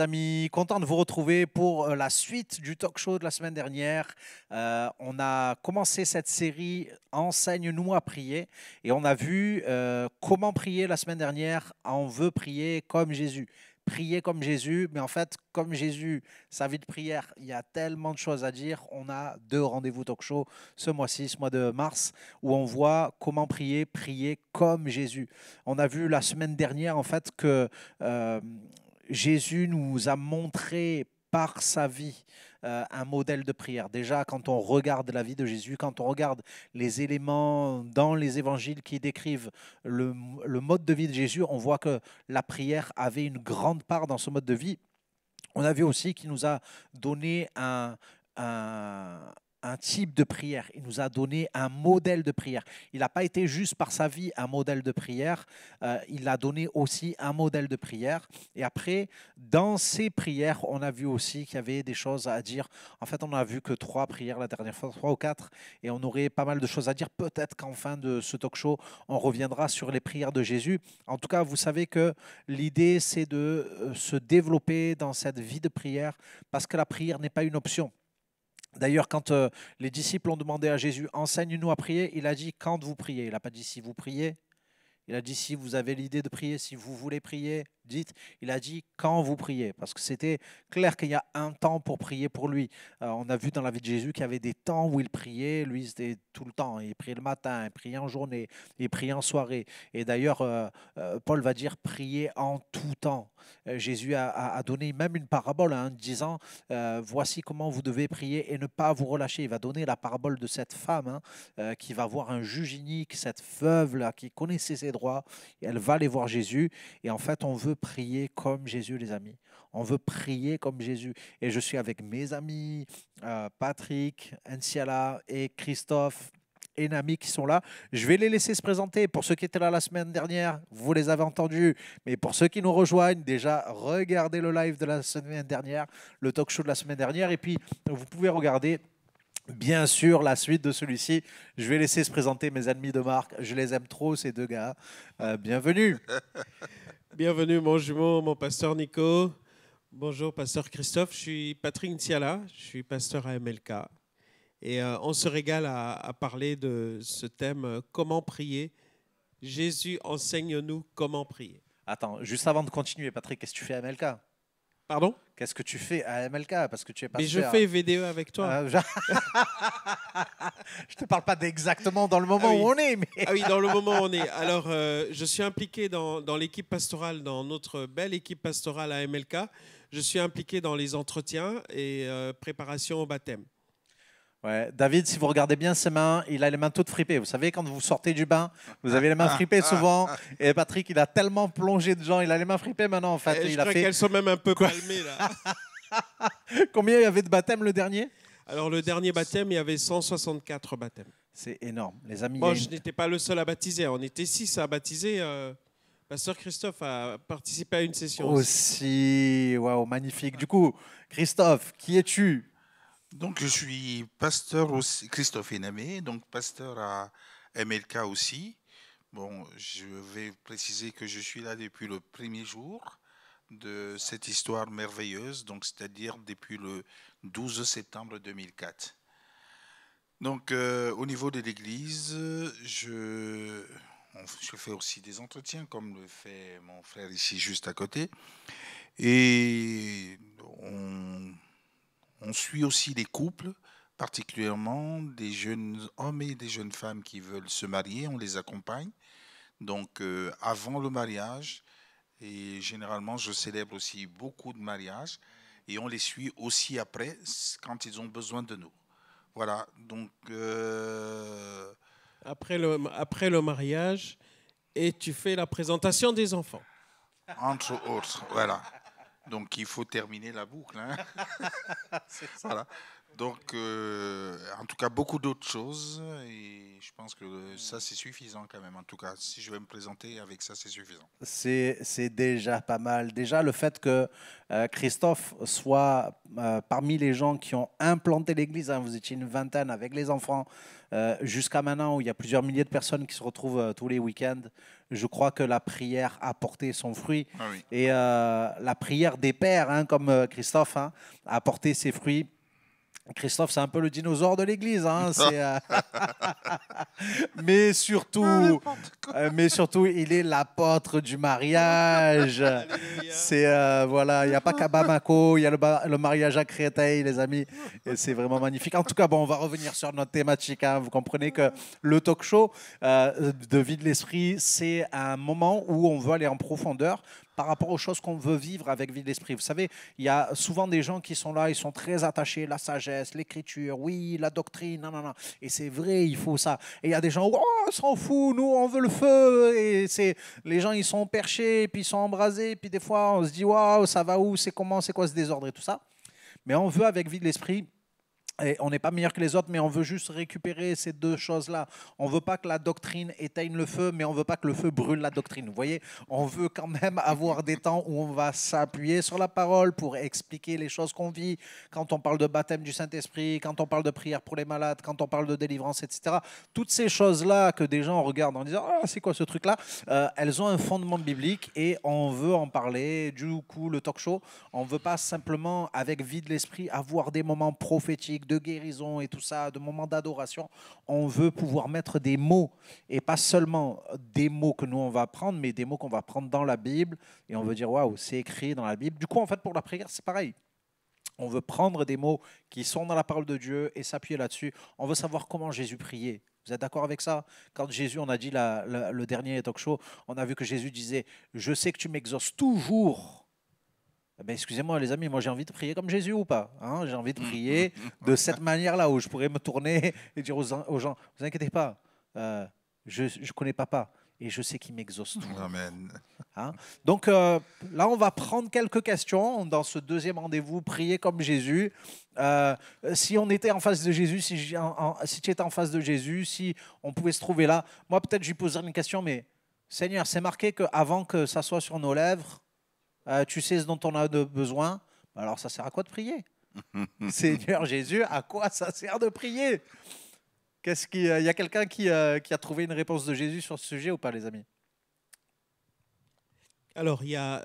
amis. Content de vous retrouver pour euh, la suite du talk show de la semaine dernière. Euh, on a commencé cette série Enseigne-nous à prier et on a vu euh, comment prier la semaine dernière. On veut prier comme Jésus prier comme Jésus, mais en fait, comme Jésus, sa vie de prière, il y a tellement de choses à dire. On a deux rendez-vous talk show ce mois-ci, ce mois de mars, où on voit comment prier, prier comme Jésus. On a vu la semaine dernière, en fait, que... Jésus nous a montré par sa vie euh, un modèle de prière. Déjà, quand on regarde la vie de Jésus, quand on regarde les éléments dans les évangiles qui décrivent le, mode de vie de Jésus, on voit que la prière avait une grande part dans ce mode de vie. On a vu aussi qu'il nous a donné un, un type de prière, il nous a donné un modèle de prière. Il n'a pas été juste par sa vie un modèle de prière, euh, il a donné aussi un modèle de prière. Et après, dans ces prières, on a vu aussi qu'il y avait des choses à dire. En fait, on a vu que trois prières la dernière fois, trois ou quatre, et on aurait pas mal de choses à dire. Peut-être qu'en fin de ce talk show, on reviendra sur les prières de Jésus. En tout cas, vous savez que l'idée, c'est de euh, se développer dans cette vie de prière, parce que la prière n'est pas une option. D'ailleurs, quand euh, les disciples ont demandé à Jésus, enseigne-nous à prier, il a dit, quand vous priez. Il n'a pas dit si vous priez. Il a dit, si vous avez l'idée de prier, si vous voulez prier dites, il a dit quand vous priez, parce que c'était clair qu'il y a un temps pour prier pour lui. Euh, on a vu dans la vie de Jésus qu'il y avait des temps où il priait, lui c'était tout le temps, il priait le matin, il priait en journée, il priait en soirée. Et d'ailleurs, euh, euh, Paul va dire prier en tout temps. Jésus a, donné même une parabole en hein, disant, voici comment vous devez prier et ne pas vous relâcher. Il va donner la parabole de cette femme hein, qui va voir un juge cette veuve-là qui connaissait ses droits, elle va aller voir Jésus. Et en fait, on veut prier comme Jésus, les amis. On veut prier comme Jésus. Et je suis avec mes amis, euh, Patrick, Anciala et Christophe et Nami qui sont là. Je vais les laisser se présenter. Pour ceux qui étaient là la semaine dernière, vous les avez entendus. Mais pour ceux qui nous rejoignent, déjà, regardez le live de la semaine dernière, le talk show de la semaine dernière. Et puis, vous pouvez regarder. Bien sûr, la suite de celui-ci, je vais laisser se présenter mes amis de marque. Je les aime trop, ces deux gars. Euh, bienvenue. Bienvenue, mon jumeau, mon pasteur Nico. Bonjour, pasteur Christophe. Je suis Patrick Ntiala, je suis pasteur à MLK. Et euh, on se régale à, parler de ce thème euh, comment prier. Jésus enseigne-nous comment prier. Attends, juste avant de continuer, Patrick, qu'est-ce que tu fais à MLK Pardon Qu'est-ce que tu fais à MLK Parce que tu es pas. Mais je fais VDE avec toi. Ah, je... je te parle pas d'exactement dans le moment ah où on est. Ah oui, dans le moment où on est. Alors, euh, je suis impliqué dans, l'équipe pastorale, dans notre belle équipe pastorale à MLK. Je suis impliqué dans les entretiens et euh, préparation au baptême. Ouais. David, si vous regardez bien ses mains, il a les mains toutes fripées. Vous savez, quand vous sortez du bain, vous avez les mains ah, ah, fripées ah, souvent. Et Patrick, il a tellement plongé de gens, il a les mains fripées maintenant, en fait. Eh, je il qu'elles sont même un peu calmées là. Combien il y avait de baptêmes le dernier Alors, le dernier baptême, il y avait 164 baptêmes. C'est énorme, les amis. Moi, je n'étais pas le seul à baptiser. On était six à baptiser. Euh, Pasteur Christophe a participé à une session aussi. Waouh, magnifique. Du coup, Christophe, qui es-tu donc, je suis pasteur Christophe Enamé, donc pasteur à MLK aussi. Bon, je vais préciser que je suis là depuis le premier jour de cette histoire merveilleuse, donc c'est-à-dire depuis le 12 septembre 2004. Donc, euh, au niveau de l'Église, je, je fais aussi des entretiens, comme le fait mon frère ici juste à côté. Et on on suit aussi les couples, particulièrement des jeunes hommes et des jeunes femmes qui veulent se marier, on les accompagne. Donc euh, avant le mariage, et généralement je célèbre aussi beaucoup de mariages, et on les suit aussi après quand ils ont besoin de nous. Voilà, donc... Euh, après, le, après le mariage, et tu fais la présentation des enfants. Entre autres, voilà. Donc il faut terminer la boucle. Hein. ça. Donc, euh, en tout cas, beaucoup d'autres choses. Et je pense que ça, c'est suffisant quand même. En tout cas, si je vais me présenter avec ça, c'est suffisant. C'est déjà pas mal. Déjà, le fait que euh, Christophe soit euh, parmi les gens qui ont implanté l'Église, hein, vous étiez une vingtaine avec les enfants, jusqu'à maintenant où il y a plusieurs milliers de personnes qui se retrouvent tous les week-ends, je crois que la prière a porté son fruit. Ah Et euh, la prière des pères, hein, comme euh, Christophe, hein, a porté ses fruits Christophe, c'est un peu le dinosaure de l'Église, hein, euh, mais surtout, euh, mais surtout, il est l'apôtre du mariage. C'est euh, voilà, il n'y a pas qu'à Bamako, il y a le, mariage à Créteil, les amis, et c'est vraiment magnifique. En tout cas, bon, on va revenir sur notre thématique. Hein. Vous comprenez que le talk-show de Vie de l'esprit, c'est un moment où on veut aller en profondeur par rapport aux choses qu'on veut vivre avec vie d'esprit. Vous savez, il y a souvent des gens qui sont là, ils sont très attachés la sagesse, l'écriture, oui, la doctrine, non, non, non. Et c'est vrai, il faut ça. Et il y a des gens, oh, s'en fout, nous, on veut le feu. Et c'est les gens, ils sont perchés, puis ils sont embrasés, puis des fois, on se dit, waouh, ça va où, c'est comment, c'est quoi ce désordre et tout ça. Mais on veut, avec vie de l'esprit, on n'est pas meilleur que les autres, mais on veut juste récupérer ces deux choses-là. On ne veut pas que la doctrine éteigne le feu, mais on ne veut pas que le feu brûle la doctrine. Vous voyez, on veut quand même avoir des temps où on va s'appuyer sur la parole pour expliquer les choses qu'on vit. Quand on parle de baptême du Saint-Esprit, quand on parle de prière pour les malades, quand on parle de délivrance, etc. Toutes ces choses-là que des gens regardent en disant Ah, c'est quoi ce truc-là euh, Elles ont un fondement biblique et on veut en parler. Du coup, le talk show, on ne veut pas simplement, avec vie de l'esprit, avoir des moments prophétiques de guérison et tout ça, de moments d'adoration. On veut pouvoir mettre des mots et pas seulement des mots que nous on va prendre, mais des mots qu'on va prendre dans la Bible et on veut dire waouh, c'est écrit dans la Bible. Du coup, en fait, pour la prière, c'est pareil. On veut prendre des mots qui sont dans la parole de Dieu et s'appuyer là-dessus. On veut savoir comment Jésus priait. Vous êtes d'accord avec ça Quand Jésus, on a dit le dernier talk show, on a vu que Jésus disait Je sais que tu m'exauces toujours ah ben, excusez-moi les amis, moi j'ai envie de prier comme Jésus ou pas hein? J'ai envie de mm. prier de cette manière-là où je pourrais me tourner et dire aux, gens, gens, vous inquiétez pas, euh, je, ne connais papa et je sais qu'il m'exauce. Amen. Hein? Donc euh, là, on va prendre quelques questions dans ce deuxième rendez-vous, prier comme Jésus. Euh, si on était en face de Jésus, si, si tu étais en face de Jésus, si on pouvait se trouver là, moi peut-être je lui poserais une question, mais Seigneur, c'est marqué qu'avant que ça soit sur nos lèvres, euh, tu sais ce dont on a de besoin, ben alors ça sert à quoi de prier Seigneur Jésus, à quoi ça sert de prier Qu'est-ce qu'il euh, y a quelqu'un euh, qui, a trouvé une réponse de Jésus sur ce sujet ou pas, les amis Alors, il a,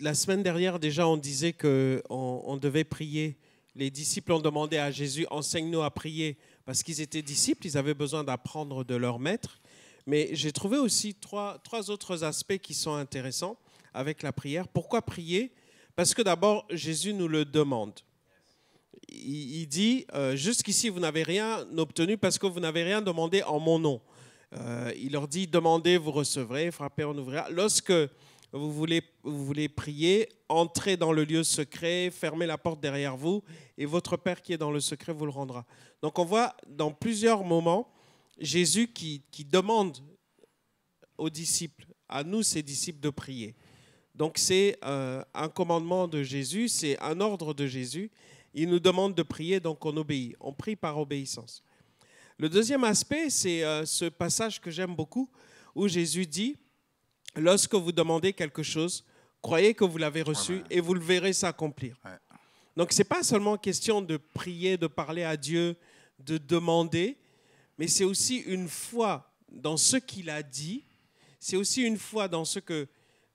la semaine dernière, déjà, on disait qu'on on devait prier. Les disciples ont demandé à Jésus, enseigne-nous à prier, parce qu'ils étaient disciples, ils avaient besoin d'apprendre de leur maître. Mais j'ai trouvé aussi trois, trois autres aspects qui sont intéressants avec la prière. Pourquoi prier Parce que d'abord, Jésus nous le demande. Il, dit, euh, jusqu'ici, vous n'avez rien obtenu parce que vous n'avez rien demandé en mon nom. Euh, il leur dit, demandez, vous recevrez, frappez, on ouvrira. Lorsque vous voulez, vous voulez prier, entrez dans le lieu secret, fermez la porte derrière vous, et votre Père qui est dans le secret vous le rendra. Donc on voit dans plusieurs moments Jésus qui demande aux disciples, à nous ses disciples, de prier. Donc c'est euh, un commandement de Jésus, c'est un ordre de Jésus. Il nous demande de prier, donc on obéit. On prie par obéissance. Le deuxième aspect, c'est euh, ce passage que j'aime beaucoup, où Jésus dit, lorsque vous demandez quelque chose, croyez que vous l'avez reçu et vous le verrez s'accomplir. Donc ce n'est pas seulement question de prier, de parler à Dieu, de demander, mais c'est aussi une foi dans ce qu'il a dit, c'est aussi une foi dans ce que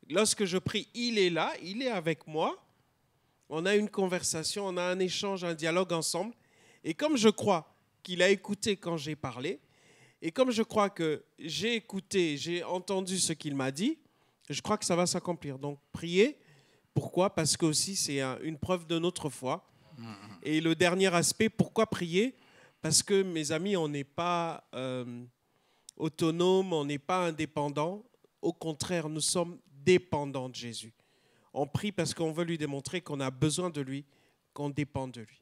Lorsque je prie, il est là, il est avec moi. On a une conversation, on a un échange, un dialogue ensemble. Et comme je crois qu'il a écouté quand j'ai parlé, et comme je crois que j'ai écouté, j'ai entendu ce qu'il m'a dit, je crois que ça va s'accomplir. Donc prier, pourquoi Parce que aussi c'est une preuve de notre foi. Mm-hmm. Et le dernier aspect, pourquoi prier Parce que mes amis, on n'est pas euh, autonome, on n'est pas indépendant. Au contraire, nous sommes dépendant de Jésus. On prie parce qu'on veut lui démontrer qu'on a besoin de lui, qu'on dépend de lui.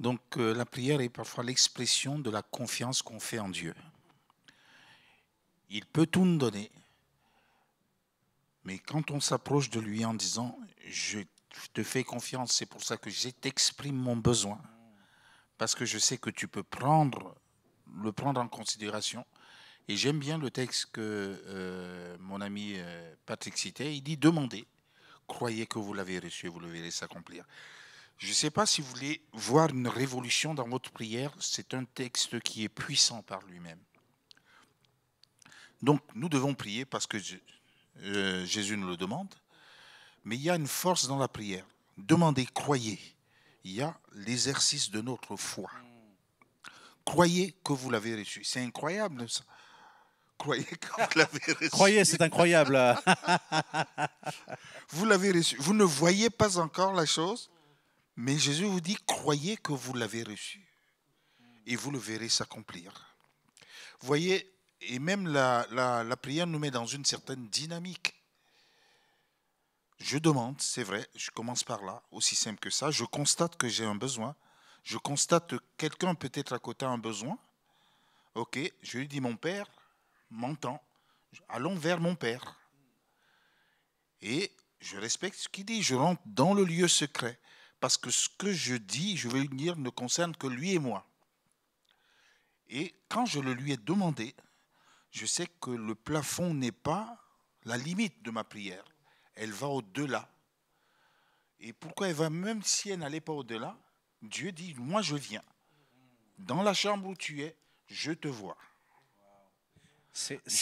Donc euh, la prière est parfois l'expression de la confiance qu'on fait en Dieu. Il peut tout nous donner, mais quand on s'approche de lui en disant je te fais confiance, c'est pour ça que je t'exprime mon besoin, parce que je sais que tu peux prendre le prendre en considération, et j'aime bien le texte que euh, mon ami euh, Patrick citait. Il dit Demandez, croyez que vous l'avez reçu et vous le verrez s'accomplir. Je ne sais pas si vous voulez voir une révolution dans votre prière. C'est un texte qui est puissant par lui-même. Donc nous devons prier parce que euh, Jésus nous le demande. Mais il y a une force dans la prière. Demandez, croyez. Il y a l'exercice de notre foi. Croyez que vous l'avez reçu. C'est incroyable ça croyez que vous l'avez reçu. Croyez, c'est incroyable. vous l'avez reçu. Vous ne voyez pas encore la chose, mais Jésus vous dit, croyez que vous l'avez reçu. Et vous le verrez s'accomplir. Voyez, et même la, prière nous met dans une certaine dynamique. Je demande, c'est vrai, je commence par là, aussi simple que ça. Je constate que j'ai un besoin. Je constate que quelqu'un peut-être à côté un besoin. Ok, je lui dis, mon père, m'entend, allons vers mon Père. Et je respecte ce qu'il dit, je rentre dans le lieu secret, parce que ce que je dis, je veux dire, ne concerne que lui et moi. Et quand je le lui ai demandé, je sais que le plafond n'est pas la limite de ma prière, elle va au-delà. Et pourquoi elle va, même si elle n'allait pas au-delà, Dieu dit, moi je viens. Dans la chambre où tu es, je te vois.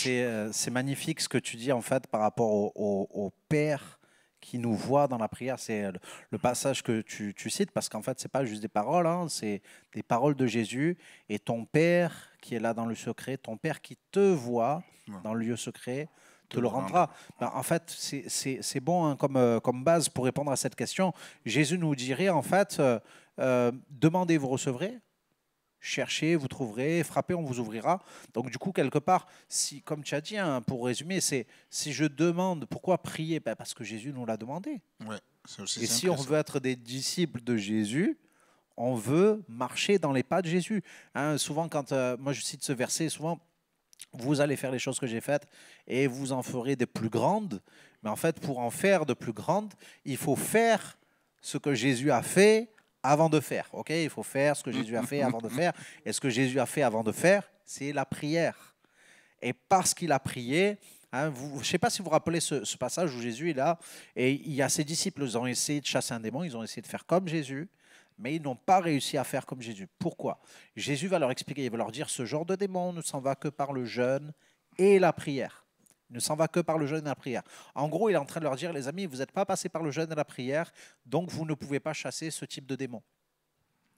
Euh, c'est magnifique ce que tu dis en fait par rapport au, Père qui nous voit dans la prière. C'est le, passage que tu, cites parce qu'en fait, c'est pas juste des paroles, hein, c'est des paroles de Jésus et ton Père qui est là dans le secret, ton Père qui te voit dans le lieu secret te le rendra. Ben, en fait, c'est bon hein, euh, comme, base pour répondre à cette question. Jésus nous dirait, en fait, euh, demandez, vous recevrez, cherchez, vous trouverez, frappez, on vous ouvrira. Donc du coup, quelque part, si, comme tu as dit, hein, pour résumer, c'est si je demande, pourquoi prier ben, Parce que Jésus nous l'a demandé. Ouais, Et si on veut être des disciples de Jésus, on veut marcher dans les pas de Jésus. Hein. souvent, quand euh, moi je cite ce verset, souvent, vous allez faire les choses que j'ai faites et vous en ferez des plus grandes. Mais en fait, pour en faire de plus grandes, il faut faire ce que Jésus a fait avant de faire. Ok, il faut faire ce que mmh, Jésus a mmh, fait mmh, avant de faire. Et ce que Jésus a fait avant de faire, c'est la prière. Et parce qu'il a prié, hein, je ne sais pas si vous vous rappelez ce, ce, passage où Jésus est là, et il y a ses disciples, ils ont essayé de chasser un démon, ils ont essayé de faire comme Jésus, mais ils n'ont pas réussi à faire comme Jésus. Pourquoi Jésus va leur expliquer, il va leur dire, ce genre de démon ne s'en va que par le jeûne et la prière ne s'en va que par le jeûne et la prière. En gros, il est en train de leur dire, les amis, vous n'êtes pas passés par le jeûne et la prière, donc vous ne pouvez pas chasser ce type de démon.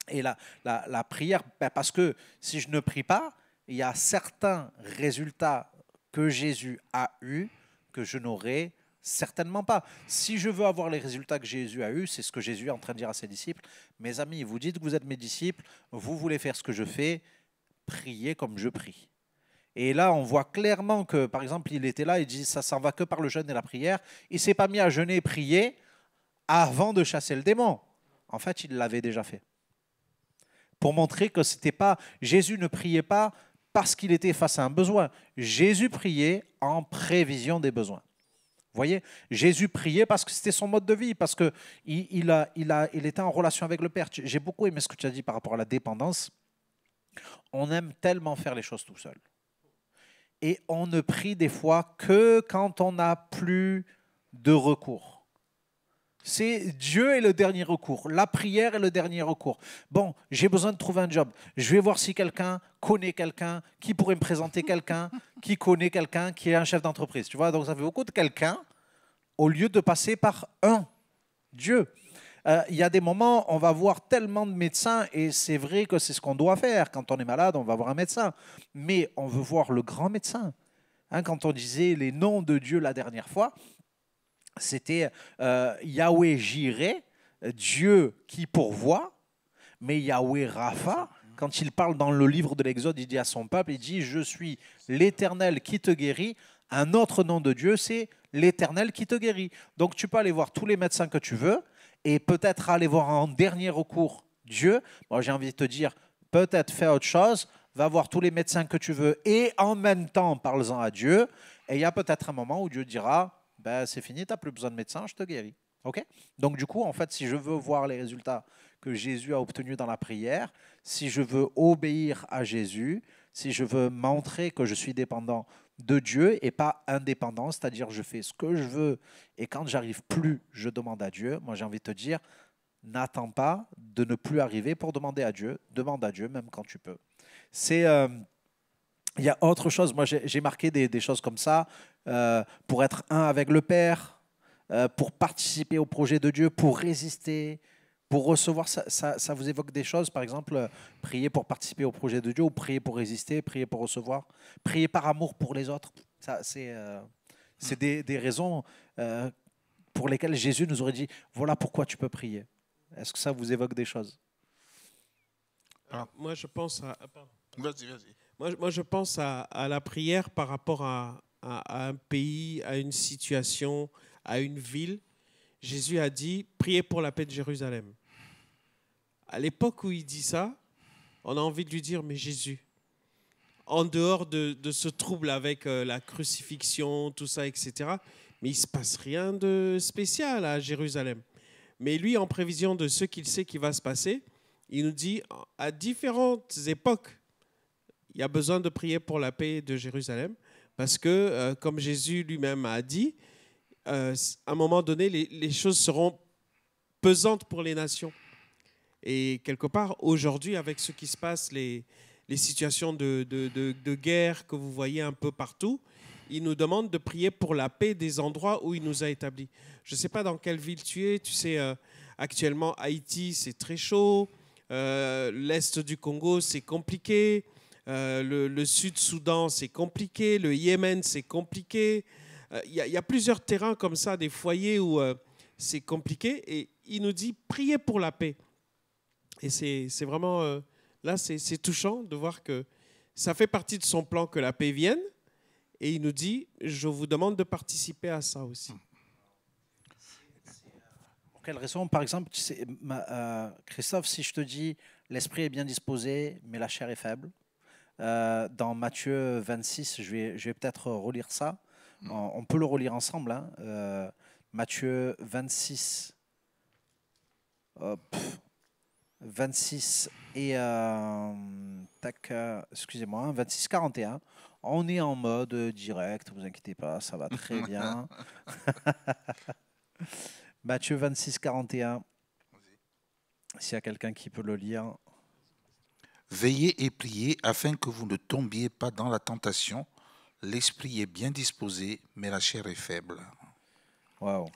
Et la, la, prière, ben, parce que si je ne prie pas, il y a certains résultats que Jésus a eus que je n'aurai certainement pas. Si je veux avoir les résultats que Jésus a eus, c'est ce que Jésus est en train de dire à ses disciples, mes amis, vous dites que vous êtes mes disciples, vous voulez faire ce que je fais, priez comme je prie. Et là, on voit clairement que, par exemple, il était là, il dit ça s'en va que par le jeûne et la prière. Il s'est pas mis à jeûner et prier avant de chasser le démon. En fait, il l'avait déjà fait. Pour montrer que c'était pas Jésus ne priait pas parce qu'il était face à un besoin. Jésus priait en prévision des besoins. Vous voyez, Jésus priait parce que c'était son mode de vie, parce qu'il il a, il a, il était en relation avec le Père. J'ai beaucoup aimé ce que tu as dit par rapport à la dépendance. On aime tellement faire les choses tout seul et on ne prie des fois que quand on n'a plus de recours. C'est Dieu est le dernier recours, la prière est le dernier recours. Bon, j'ai besoin de trouver un job. Je vais voir si quelqu'un connaît quelqu'un, qui pourrait me présenter quelqu'un, qui connaît quelqu'un, qui est un chef d'entreprise. Tu vois, donc ça fait beaucoup de quelqu'un au lieu de passer par un Dieu. Euh, il y a des moments, on va voir tellement de médecins, et c'est vrai que c'est ce qu'on doit faire. Quand on est malade, on va voir un médecin. Mais on veut voir le grand médecin. Hein, quand on disait les noms de Dieu la dernière fois, c'était euh, Yahweh Jireh, Dieu qui pourvoit, mais Yahweh Rapha, quand il parle dans le livre de l'Exode, il dit à son peuple, il dit, je suis l'Éternel qui te guérit. Un autre nom de Dieu, c'est l'Éternel qui te guérit. Donc tu peux aller voir tous les médecins que tu veux, et peut-être aller voir en dernier recours Dieu. Moi, j'ai envie de te dire, peut-être fais autre chose, va voir tous les médecins que tu veux et en même temps, parle-en à Dieu. Et il y a peut-être un moment où Dieu dira, ben, c'est fini, tu n'as plus besoin de médecin, je te guéris. Donc du coup, en fait, si je veux voir les résultats que Jésus a obtenus dans la prière, si je veux obéir à Jésus, si je veux montrer que je suis dépendant de Dieu et pas indépendant, c'est-à-dire je fais ce que je veux et quand j'arrive plus, je demande à Dieu. Moi, j'ai envie de te dire, n'attends pas de ne plus arriver pour demander à Dieu. Demande à Dieu même quand tu peux. C'est euh, il y a autre chose. Moi, j'ai marqué des, choses comme ça euh, pour être un avec le Père, euh, pour participer au projet de Dieu, pour résister, pour recevoir ça, vous évoque des choses, par exemple, euh, prier pour participer au projet de Dieu, ou prier pour résister, prier pour recevoir, prier par amour pour les autres. Ça, c'est euh, des, raisons euh, pour lesquelles Jésus nous aurait dit, voilà pourquoi tu peux prier. Est-ce que ça vous évoque des choses ah. Moi, je pense à... Ah, moi, je pense à, la prière par rapport à, à un pays, à une situation, à une ville. Jésus a dit, priez pour la paix de Jérusalem. À l'époque où il dit ça, on a envie de lui dire, mais Jésus, en dehors de, ce trouble avec euh, la crucifixion, tout ça, etc., mais il ne se passe rien de spécial à Jérusalem. Mais lui, en prévision de ce qu'il sait qui va se passer, il nous dit, à différentes époques, il y a besoin de prier pour la paix de Jérusalem, parce que, euh, comme Jésus lui-même a dit, euh, à un moment donné, les choses seront pesantes pour les nations. Et quelque part, aujourd'hui, avec ce qui se passe, les, situations de, guerre que vous voyez un peu partout, il nous demande de prier pour la paix des endroits où il nous a établis. Je ne sais pas dans quelle ville tu es, tu sais, euh, actuellement Haïti, c'est très chaud, euh, l'Est du Congo, c'est compliqué, euh, le, Sud-Soudan, c'est compliqué, le Yémen, c'est compliqué. Il y, a plusieurs terrains comme ça, des foyers où c'est compliqué, et il nous dit, priez pour la paix. Et c'est vraiment, euh, là, c'est touchant de voir que ça fait partie de son plan que la paix vienne. Et il nous dit, je vous demande de participer à ça aussi. Hmm. Pour quelle raison Par exemple, euh, Christophe, si je te dis, l'esprit est bien disposé, mais la chair est faible. Euh, dans Matthieu 26, je vais, je vais peut-être relire ça. Hmm. On, peut le relire ensemble. Hein. Matthieu 26. Hop. 26 et euh, tac, euh, excusez-moi, 26 hein, 41. On est en mode direct, vous inquiétez pas, ça va très bien. Mathieu 26 41. S'il y a quelqu'un qui peut le lire. Veillez et priez afin que vous ne tombiez pas dans la tentation. L'esprit est bien disposé, mais la chair est faible. Waouh.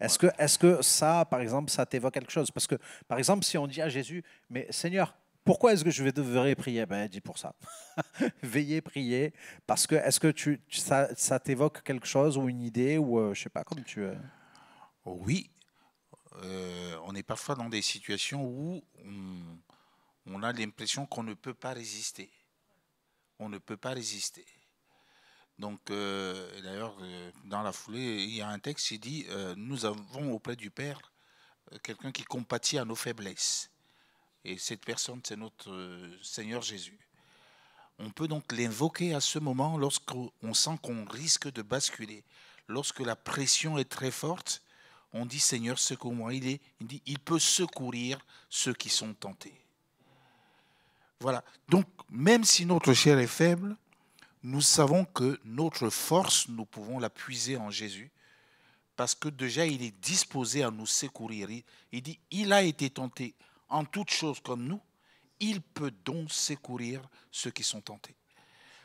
Est-ce que, est que ça, par exemple, ça t'évoque quelque chose Parce que, par exemple, si on dit à Jésus, mais Seigneur, pourquoi est-ce que je vais devoir prier Ben, dit pour ça. Veillez, prier. Parce que, est-ce que tu, ça, t'évoque quelque chose ou une idée ou euh, je sais pas, comme tu veux Oui. Euh, on est parfois dans des situations où on a l'impression qu'on ne peut pas résister. On ne peut pas résister. Donc, euh, d'ailleurs, euh, dans la foulée, il y a un texte qui dit euh, Nous avons auprès du Père quelqu'un qui compatit à nos faiblesses. Et cette personne, c'est notre Seigneur Jésus. On peut donc l'invoquer à ce moment lorsqu'on sent qu'on risque de basculer. Lorsque la pression est très forte, on dit Seigneur, secours moi Il, est, il dit Il peut secourir ceux qui sont tentés. Voilà. Donc, même si notre chair est faible, nous savons que notre force, nous pouvons la puiser en Jésus, parce que déjà, il est disposé à nous secourir. Il dit, il a été tenté en toutes choses comme nous, il peut donc secourir ceux qui sont tentés.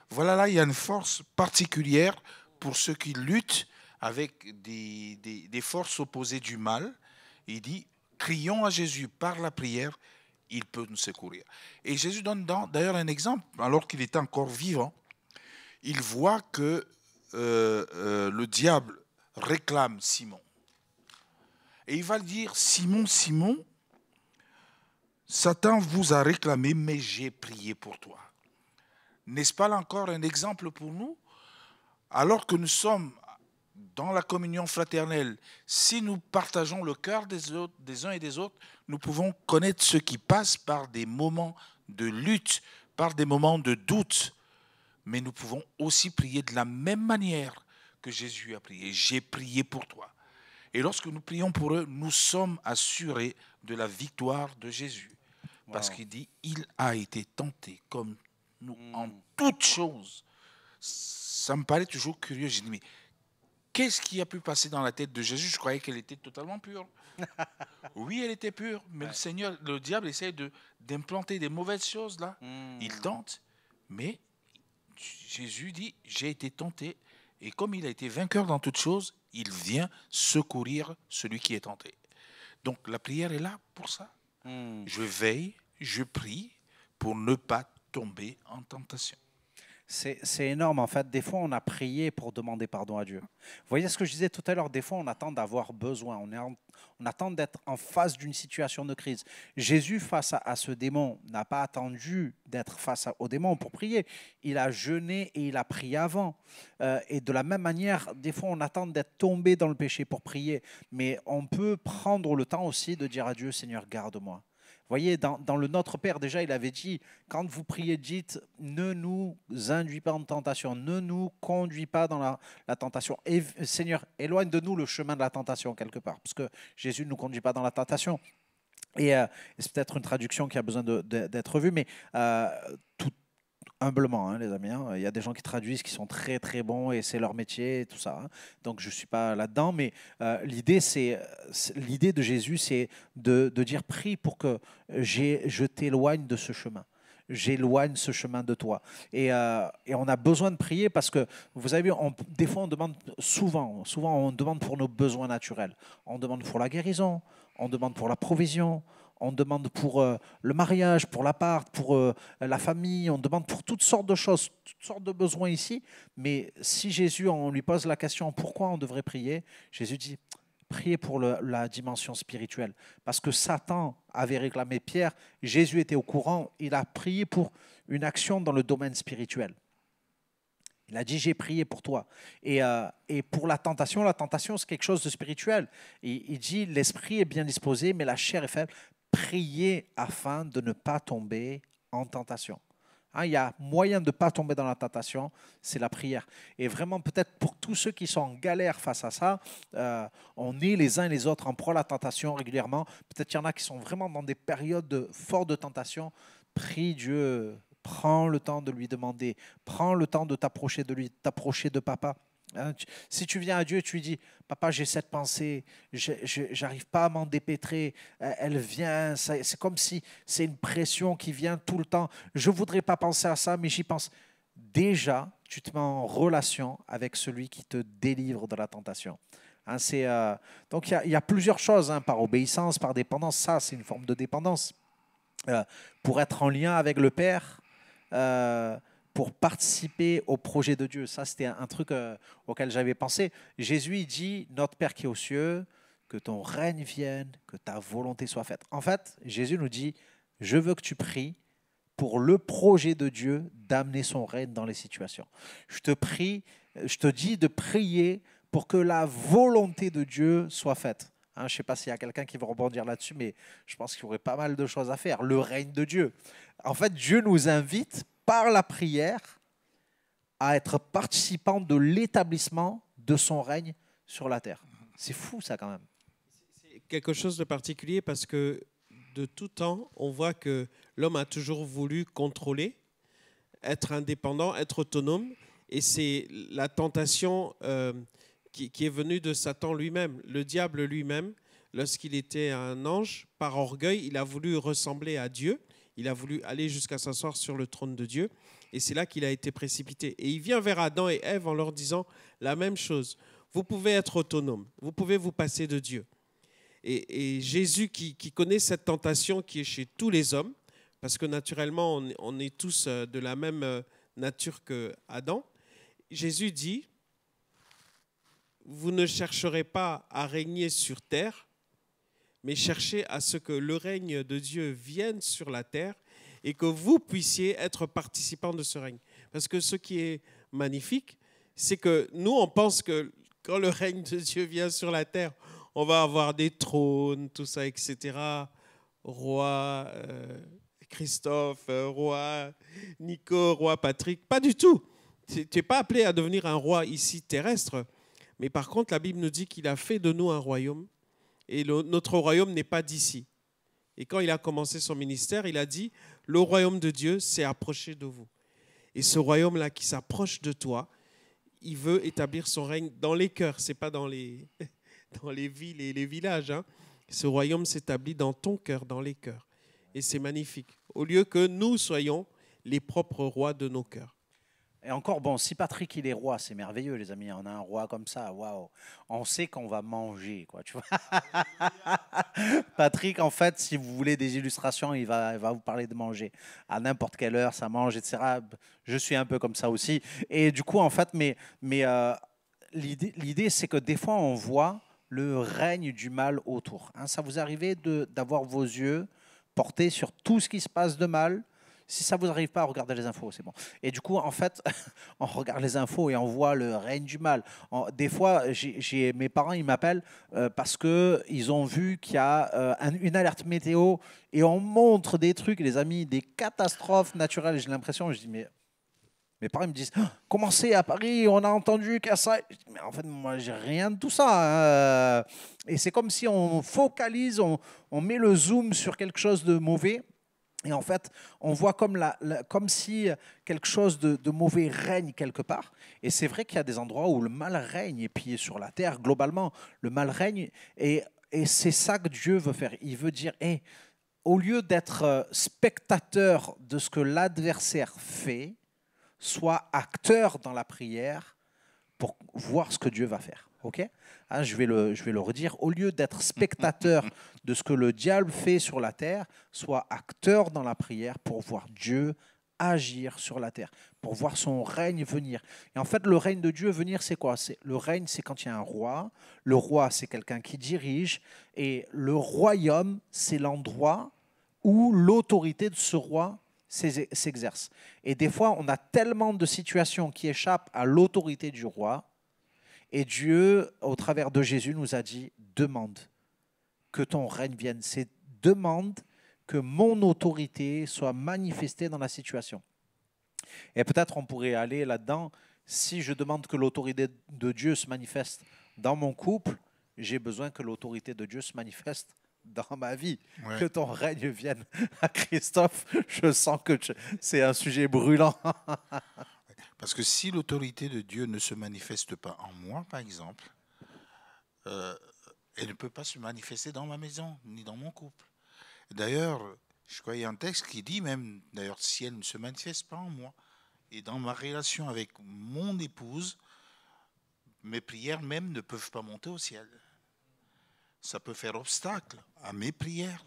Voilà, là, il y a une force particulière pour ceux qui luttent avec des, forces opposées du mal. Il dit, crions à Jésus par la prière, il peut nous secourir. Et Jésus donne d'ailleurs un exemple, alors qu'il était encore vivant, il voit que euh, euh, le diable réclame Simon. Et il va dire, Simon, Simon, Satan vous a réclamé, mais j'ai prié pour toi. N'est-ce pas là encore un exemple pour nous Alors que nous sommes dans la communion fraternelle, si nous partageons le cœur des, autres, des uns et des autres, nous pouvons connaître ce qui passe par des moments de lutte, par des moments de doute, mais nous pouvons aussi prier de la même manière que Jésus a prié. J'ai prié pour toi. Et lorsque nous prions pour eux, nous sommes assurés de la victoire de Jésus. Parce qu'il dit, il a été tenté comme nous mm. en toutes choses. Ça me paraît toujours curieux. J'ai dit, mais qu'est-ce qui a pu passer dans la tête de Jésus Je croyais qu'elle était totalement pure. oui, elle était pure, mais le Seigneur, le diable essaie d'implanter des mauvaises choses là. Mm. Il tente, mais Jésus dit, j'ai été tenté, et comme il a été vainqueur dans toutes choses, il vient secourir celui qui est tenté. Donc la prière est là pour ça. Hmm. Je veille, je prie pour ne pas tomber en tentation. C'est énorme, en fait. Des fois, on a prié pour demander pardon à Dieu. Vous voyez ce que je disais tout à l'heure, des fois, on attend d'avoir besoin, on, attend d'être en face d'une situation de crise. Jésus, face à, ce démon, n'a pas attendu d'être face au démon pour prier. Il a jeûné et il a prié avant. Euh, et de la même manière, des fois, on attend d'être tombé dans le péché pour prier. Mais on peut prendre le temps aussi de dire à Dieu, Seigneur, garde-moi voyez, dans, le Notre Père, déjà, il avait dit, quand vous priez, dites, ne nous induis pas en tentation, ne nous conduis pas dans la, tentation. Et, Seigneur, éloigne de nous le chemin de la tentation, quelque part, parce que Jésus ne nous conduit pas dans la tentation. Et euh, c'est peut-être une traduction qui a besoin d'être vue, mais euh, tout, humblement, hein, les amis. Hein. Il y a des gens qui traduisent qui sont très très bons et c'est leur métier et tout ça. Hein. Donc je ne suis pas là-dedans, mais euh, l'idée c'est l'idée de Jésus, c'est de, dire prie pour que je t'éloigne de ce chemin. J'éloigne ce chemin de toi. Euh, et, on a besoin de prier parce que, vous avez vu, on, des fois on demande, souvent, souvent on demande pour nos besoins naturels. On demande pour la guérison, on demande pour la provision, on demande pour euh, le mariage, pour l'appart, pour euh, la famille, on demande pour toutes sortes de choses, toutes sortes de besoins ici. Mais si Jésus, on lui pose la question pourquoi on devrait prier, Jésus dit priez pour la dimension spirituelle. Parce que Satan avait réclamé Pierre, Jésus était au courant, il a prié pour une action dans le domaine spirituel. Il a dit, j'ai prié pour toi. Et, euh, et, pour la tentation, la tentation, c'est quelque chose de spirituel. il dit, l'esprit est bien disposé, mais la chair est faible prier afin de ne pas tomber en tentation. Hein, il y a moyen de ne pas tomber dans la tentation, c'est la prière. Et vraiment, peut-être pour tous ceux qui sont en galère face à ça, euh, on est les uns et les autres en proie à la tentation régulièrement. Peut-être qu'il y en a qui sont vraiment dans des périodes de, fortes de tentation. Prie Dieu, prends le temps de lui demander, prends le temps de t'approcher de lui, t'approcher de papa. Hein, si tu viens à Dieu, tu lui dis, papa, j'ai cette pensée, je j'arrive pas à m'en dépêtrer, elle vient, c'est comme si c'est une pression qui vient tout le temps. Je voudrais pas penser à ça, mais j'y pense. Déjà, tu te mets en relation avec celui qui te délivre de la tentation. Hein, euh, donc il y, a plusieurs choses, hein, par obéissance, par dépendance, ça c'est une forme de dépendance. Euh, pour être en lien avec le Père, euh, pour participer au projet de Dieu. Ça, c'était un truc euh, auquel j'avais pensé. Jésus dit, notre Père qui est aux cieux, que ton règne vienne, que ta volonté soit faite. En fait, Jésus nous dit, je veux que tu pries pour le projet de Dieu d'amener son règne dans les situations. Je te prie, je te dis de prier pour que la volonté de Dieu soit faite. Hein, je ne sais pas s'il y a quelqu'un qui veut rebondir là-dessus, mais je pense qu'il y aurait pas mal de choses à faire. Le règne de Dieu. En fait, Dieu nous invite par la prière à être participant de l'établissement de son règne sur la terre. C'est fou ça quand même. C'est quelque chose de particulier parce que de tout temps, on voit que l'homme a toujours voulu contrôler, être indépendant, être autonome, et c'est la tentation euh, qui, est venue de Satan lui-même, le diable lui-même. Lorsqu'il était un ange, par orgueil, il a voulu ressembler à Dieu il a voulu aller jusqu'à s'asseoir sur le trône de Dieu. Et c'est là qu'il a été précipité. Et il vient vers Adam et Ève en leur disant la même chose. Vous pouvez être autonome. Vous pouvez vous passer de Dieu. Et, Jésus, qui, connaît cette tentation qui est chez tous les hommes, parce que naturellement, on, on est tous euh, de la même euh, nature que Adam, Jésus dit, vous ne chercherez pas à régner sur terre mais cherchez à ce que le règne de Dieu vienne sur la terre et que vous puissiez être participants de ce règne. Parce que ce qui est magnifique, c'est que nous, on pense que quand le règne de Dieu vient sur la terre, on va avoir des trônes, tout ça, etc. Roi euh, Christophe, euh, roi Nico, roi Patrick. Pas du tout. Tu n'es pas appelé à devenir un roi ici terrestre. Mais par contre, la Bible nous dit qu'il a fait de nous un royaume et notre royaume n'est pas d'ici. Et quand il a commencé son ministère, il a dit, le royaume de Dieu s'est approché de vous. Et ce royaume-là qui s'approche de toi, il veut établir son règne dans les cœurs, c'est pas dans les, dans les villes et les villages. Hein. Ce royaume s'établit dans ton cœur, dans les cœurs. Et c'est magnifique. Au lieu que nous soyons les propres rois de nos cœurs. Et encore bon, si Patrick il est roi, c'est merveilleux les amis, on a un roi comme ça, waouh. On sait qu'on va manger quoi, tu vois. Patrick en fait, si vous voulez des illustrations, il va, va vous parler de manger à n'importe quelle heure, ça mange etc. Je suis un peu comme ça aussi et du coup en fait mais mais euh, l'idée c'est que des fois on voit le règne du mal autour. Hein. ça vous arrivez d'avoir vos yeux portés sur tout ce qui se passe de mal si ça vous arrive pas, regardez les infos, c'est bon. Et du coup, en fait, on regarde les infos et on voit le règne du mal. des fois, j'ai mes parents, ils m'appellent euh, parce que ils ont vu qu'il y a euh, une alerte météo et on montre des trucs, les amis, des catastrophes naturelles. J'ai l'impression, je dis mais mes parents me disent ah, Comment c'est à Paris On a entendu a ça. Mais en fait, moi, j'ai rien de tout ça. Hein. Et c'est comme si on focalise, on, met le zoom sur quelque chose de mauvais et en fait, on voit comme, si quelque chose de, mauvais règne quelque part. Et c'est vrai qu'il y a des endroits où le mal règne, et puis sur la terre, globalement, le mal règne. Et, c'est ça que Dieu veut faire. Il veut dire, au lieu d'être euh, spectateur de ce que l'adversaire fait, sois acteur dans la prière pour voir ce que Dieu va faire. Hein, je, vais le, je vais le redire, au lieu d'être spectateur de ce que le diable fait sur la terre, soit acteur dans la prière pour voir Dieu agir sur la terre, pour voir son règne venir. Et en fait, le règne de Dieu venir, c'est quoi c'est, Le règne, c'est quand il y a un roi, le roi, c'est quelqu'un qui dirige, et le royaume, c'est l'endroit où l'autorité de ce roi s'exerce. Et des fois, on a tellement de situations qui échappent à l'autorité du roi et Dieu, au travers de Jésus, nous a dit, demande que ton règne vienne. C'est demande que mon autorité soit manifestée dans la situation. Et peut-être on pourrait aller là-dedans, si je demande que l'autorité de Dieu se manifeste dans mon couple, j'ai besoin que l'autorité de Dieu se manifeste dans ma vie. Que ton règne vienne. À Christophe, je sens que c'est un sujet brûlant. Parce que si l'autorité de Dieu ne se manifeste pas en moi, par exemple, euh, elle ne peut pas se manifester dans ma maison, ni dans mon couple. D'ailleurs, je croyais un texte qui dit même, d'ailleurs, si elle ne se manifeste pas en moi, et dans ma relation avec mon épouse, mes prières même ne peuvent pas monter au ciel. Ça peut faire obstacle à mes prières.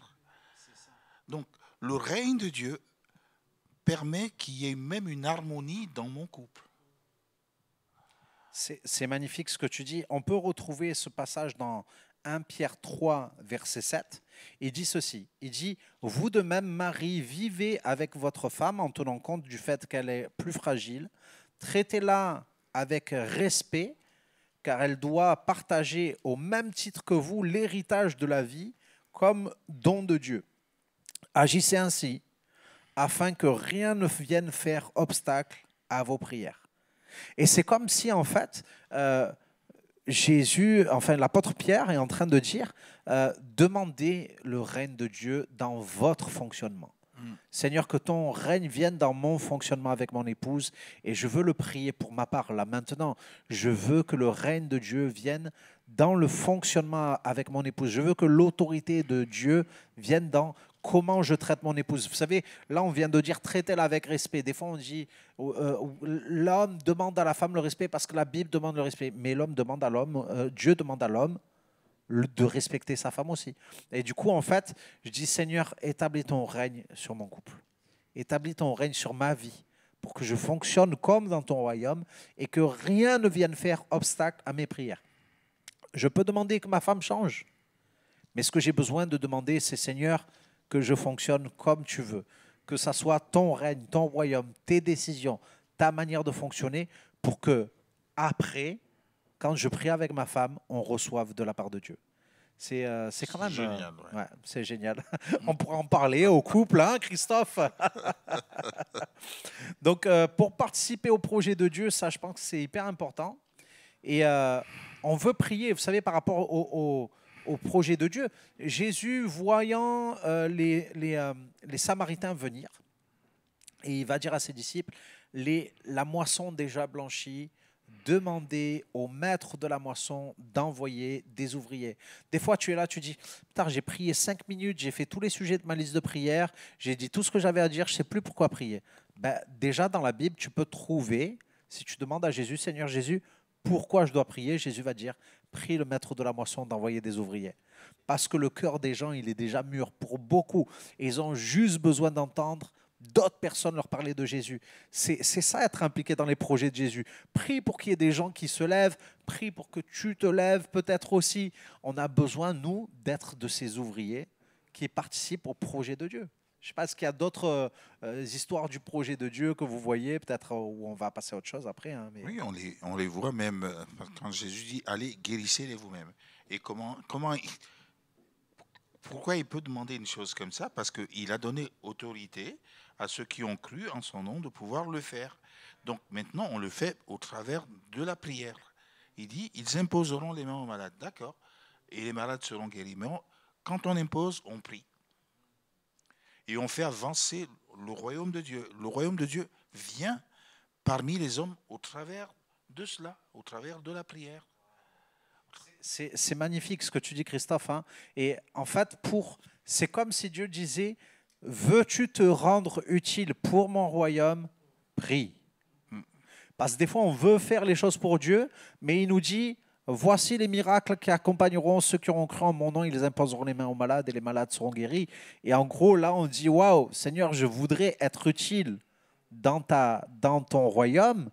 Donc, le règne de Dieu permet qu'il y ait même une harmonie dans mon couple. C'est magnifique ce que tu dis. On peut retrouver ce passage dans 1 Pierre 3, verset 7. Il dit ceci, il dit, Vous de même, Marie, vivez avec votre femme en tenant compte du fait qu'elle est plus fragile. Traitez-la avec respect, car elle doit partager au même titre que vous l'héritage de la vie comme don de Dieu. Agissez ainsi, afin que rien ne vienne faire obstacle à vos prières. Et c'est comme si, en fait, euh, Jésus, enfin l'apôtre Pierre est en train de dire, euh, demandez le règne de Dieu dans votre fonctionnement. Hmm. Seigneur, que ton règne vienne dans mon fonctionnement avec mon épouse, et je veux le prier pour ma part là maintenant. Je veux que le règne de Dieu vienne dans le fonctionnement avec mon épouse. Je veux que l'autorité de Dieu vienne dans comment je traite mon épouse. Vous savez, là, on vient de dire traiter la avec respect. Des fois, on dit euh, l'homme demande à la femme le respect parce que la Bible demande le respect. Mais l'homme demande à l'homme, euh, Dieu demande à l'homme de respecter sa femme aussi. Et du coup, en fait, je dis Seigneur, établis ton règne sur mon couple. Établis ton règne sur ma vie pour que je fonctionne comme dans ton royaume et que rien ne vienne faire obstacle à mes prières. Je peux demander que ma femme change, mais ce que j'ai besoin de demander, c'est Seigneur, que je fonctionne comme tu veux, que ça soit ton règne, ton royaume, tes décisions, ta manière de fonctionner, pour que après, quand je prie avec ma femme, on reçoive de la part de Dieu. C'est euh, quand même. Euh, génial, c'est génial. on pourra en parler au couple, hein, Christophe Donc, euh, pour participer au projet de Dieu, ça, je pense que c'est hyper important. Et on veut prier, vous savez, par rapport au, au projet de Dieu. Jésus, voyant euh, les, euh, les, Samaritains venir, et il va dire à ses disciples, les, la moisson déjà blanchie, demandez au maître de la moisson d'envoyer des ouvriers. Des fois, tu es là, tu dis, putain, j'ai prié cinq minutes, j'ai fait tous les sujets de ma liste de prière, j'ai dit tout ce que j'avais à dire, je sais plus pourquoi prier. Ben, déjà, dans la Bible, tu peux trouver, si tu demandes à Jésus, Seigneur Jésus, pourquoi je dois prier, Jésus va dire, prie le maître de la moisson d'envoyer des ouvriers. Parce que le cœur des gens, il est déjà mûr pour beaucoup. ils ont juste besoin d'entendre d'autres personnes leur parler de Jésus. C'est ça être impliqué dans les projets de Jésus. Prie pour qu'il y ait des gens qui se lèvent, prie pour que tu te lèves peut-être aussi. On a besoin, nous, d'être de ces ouvriers qui participent au projet de Dieu. Je sais ce qu'il y a d'autres euh, euh, histoires du projet de Dieu que vous voyez, peut-être euh, où on va passer à autre chose après. Hein, oui, on les, voit même quand Jésus dit allez, guérissez-les vous-même. Et comment, comment pourquoi il peut demander une chose comme ça Parce qu'il a donné autorité à ceux qui ont cru en son nom de pouvoir le faire. Donc maintenant, on le fait au travers de la prière. Il dit ils imposeront les mains aux malades. D'accord. Et les malades seront guéris. Mais quand on impose, on prie et on fait avancer le royaume de Dieu. Le royaume de Dieu vient parmi les hommes au travers de cela, au travers de la prière. C'est magnifique ce que tu dis, Christophe. Hein. et en fait, pour, c'est comme si Dieu disait, veux-tu te rendre utile pour mon royaume Prie. Parce que des fois, on veut faire les choses pour Dieu, mais il nous dit, Voici les miracles qui accompagneront ceux qui auront cru en mon nom. Ils imposeront les mains aux malades et les malades seront guéris. Et en gros, là, on dit Waouh, Seigneur, je voudrais être utile dans, ta, dans ton royaume,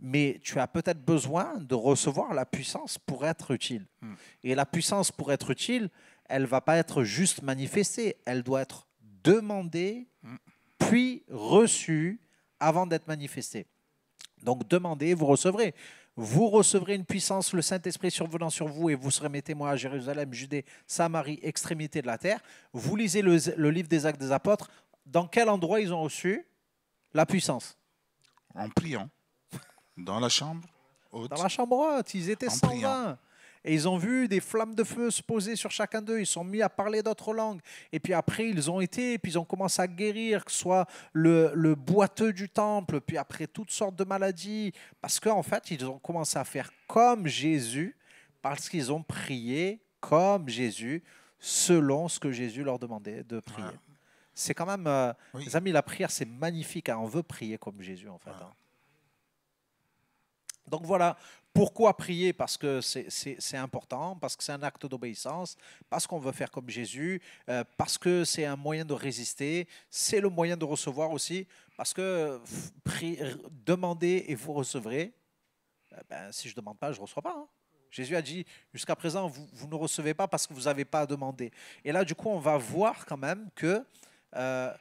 mais tu as peut-être besoin de recevoir la puissance pour être utile. Hmm. Et la puissance pour être utile, elle ne va pas être juste manifestée elle doit être demandée, hmm. puis reçue avant d'être manifestée. Donc demandez, vous recevrez. Vous recevrez une puissance, le Saint-Esprit survenant sur vous, et vous serez mes témoins à Jérusalem, Judée, Samarie, extrémité de la terre. Vous lisez le, livre des actes des apôtres. Dans quel endroit ils ont reçu la puissance En priant. Dans la chambre haute. Dans la chambre haute, ils étaient 120. Et ils ont vu des flammes de feu se poser sur chacun d'eux. Ils sont mis à parler d'autres langues. Et puis après, ils ont été, puis ils ont commencé à guérir, que ce soit le, boiteux du temple, puis après toutes sortes de maladies. Parce qu'en fait, ils ont commencé à faire comme Jésus, parce qu'ils ont prié comme Jésus, selon ce que Jésus leur demandait de prier. C'est quand même, euh, les amis, la prière, c'est magnifique. Hein. On veut prier comme Jésus, en fait. Hein. Donc voilà, pourquoi prier Parce que c'est important, parce que c'est un acte d'obéissance, parce qu'on veut faire comme Jésus, euh, parce que c'est un moyen de résister, c'est le moyen de recevoir aussi, parce que euh, prier, demandez et vous recevrez. Euh, ben, si je ne demande pas, je ne reçois pas. Hein. Jésus a dit, jusqu'à présent, vous, ne recevez pas parce que vous n'avez pas à demander. Et là, du coup, on va voir quand même que... Euh,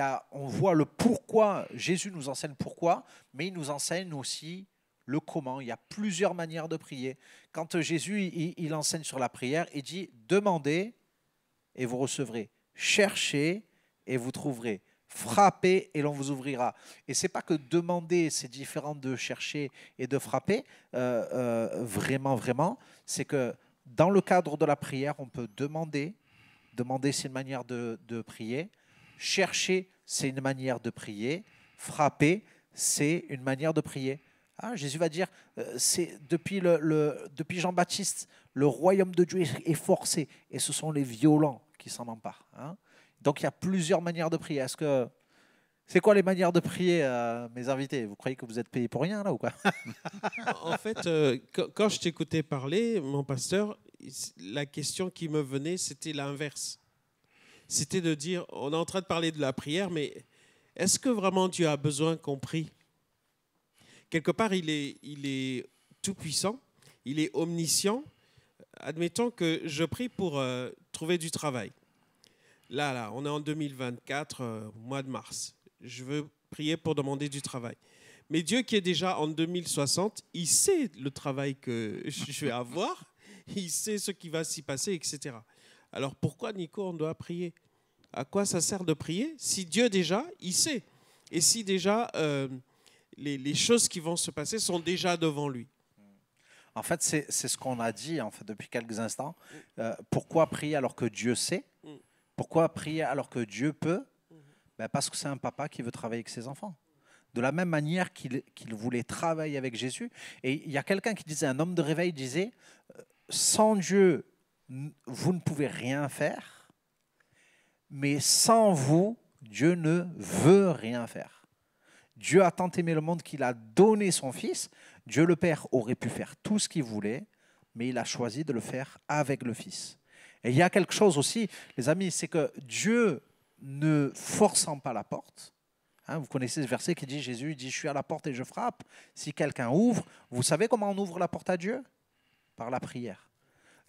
a, on voit le pourquoi, Jésus nous enseigne pourquoi, mais il nous enseigne aussi le comment, il y a plusieurs manières de prier. Quand Jésus, il, enseigne sur la prière, il dit, demandez et vous recevrez, cherchez et vous trouverez, frappez et l'on vous ouvrira. Et c'est pas que demander, c'est différent de chercher et de frapper, euh, euh, vraiment, vraiment, c'est que dans le cadre de la prière, on peut demander, demander c'est une manière de prier, chercher c'est une manière de prier, frapper c'est une manière de prier. Hein, Jésus va dire, euh, c'est depuis, le, depuis Jean-Baptiste, le royaume de Dieu est forcé et ce sont les violents qui s'en emparent. Hein Donc il y a plusieurs manières de prier. Est-ce que c'est quoi les manières de prier, euh, mes invités Vous croyez que vous êtes payé pour rien là ou quoi En fait, euh, quand je t'écoutais parler, mon pasteur, la question qui me venait, c'était l'inverse. C'était de dire, on est en train de parler de la prière, mais est-ce que vraiment tu as besoin qu'on prie quelque part, il est, tout-puissant, il est omniscient. Admettons que je prie pour euh, trouver du travail. Là, là, on est en 2024, euh, mois de mars. Je veux prier pour demander du travail. Mais Dieu qui est déjà en 2060, il sait le travail que je vais avoir, il sait ce qui va s'y passer, etc. Alors pourquoi, Nico, on doit prier À quoi ça sert de prier si Dieu déjà, il sait Et si déjà, euh, les, choses qui vont se passer sont déjà devant lui. En fait, c'est ce qu'on a dit en fait, depuis quelques instants. Euh, pourquoi prier alors que Dieu sait Pourquoi prier alors que Dieu peut ben Parce que c'est un papa qui veut travailler avec ses enfants. De la même manière qu'il voulait travailler avec Jésus. Et il y a quelqu'un qui disait, un homme de réveil disait, euh, sans Dieu, vous ne pouvez rien faire, mais sans vous, Dieu ne veut rien faire. Dieu a tant aimé le monde qu'il a donné son Fils. Dieu le Père aurait pu faire tout ce qu'il voulait, mais il a choisi de le faire avec le Fils. Et il y a quelque chose aussi, les amis, c'est que Dieu ne forçant pas la porte, hein, vous connaissez ce verset qui dit Jésus dit Je suis à la porte et je frappe. Si quelqu'un ouvre, vous savez comment on ouvre la porte à Dieu Par la prière.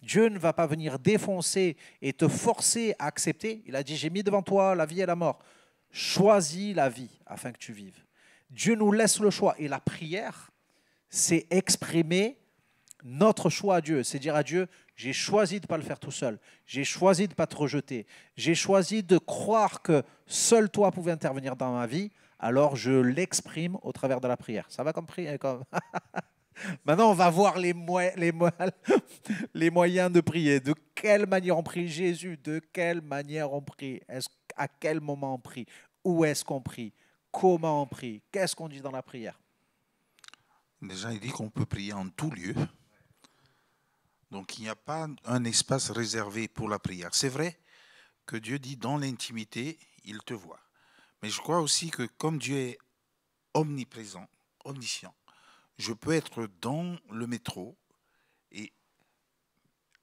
Dieu ne va pas venir défoncer et te forcer à accepter. Il a dit J'ai mis devant toi la vie et la mort. Choisis la vie afin que tu vives. Dieu nous laisse le choix. Et la prière, c'est exprimer notre choix à Dieu. C'est dire à Dieu, j'ai choisi de ne pas le faire tout seul. J'ai choisi de ne pas te rejeter. J'ai choisi de croire que seul toi pouvais intervenir dans ma vie. Alors je l'exprime au travers de la prière. Ça va comme prière euh, comme... Maintenant, on va voir les, les, moyens de prier. De quelle manière on prie Jésus De quelle manière on prie À quel moment on prie Où est-ce qu'on prie comment on prie, qu'est-ce qu'on dit dans la prière. Déjà, il dit qu'on peut prier en tout lieu. Donc, il n'y a pas un espace réservé pour la prière. C'est vrai que Dieu dit dans l'intimité, il te voit. Mais je crois aussi que comme Dieu est omniprésent, omniscient, je peux être dans le métro et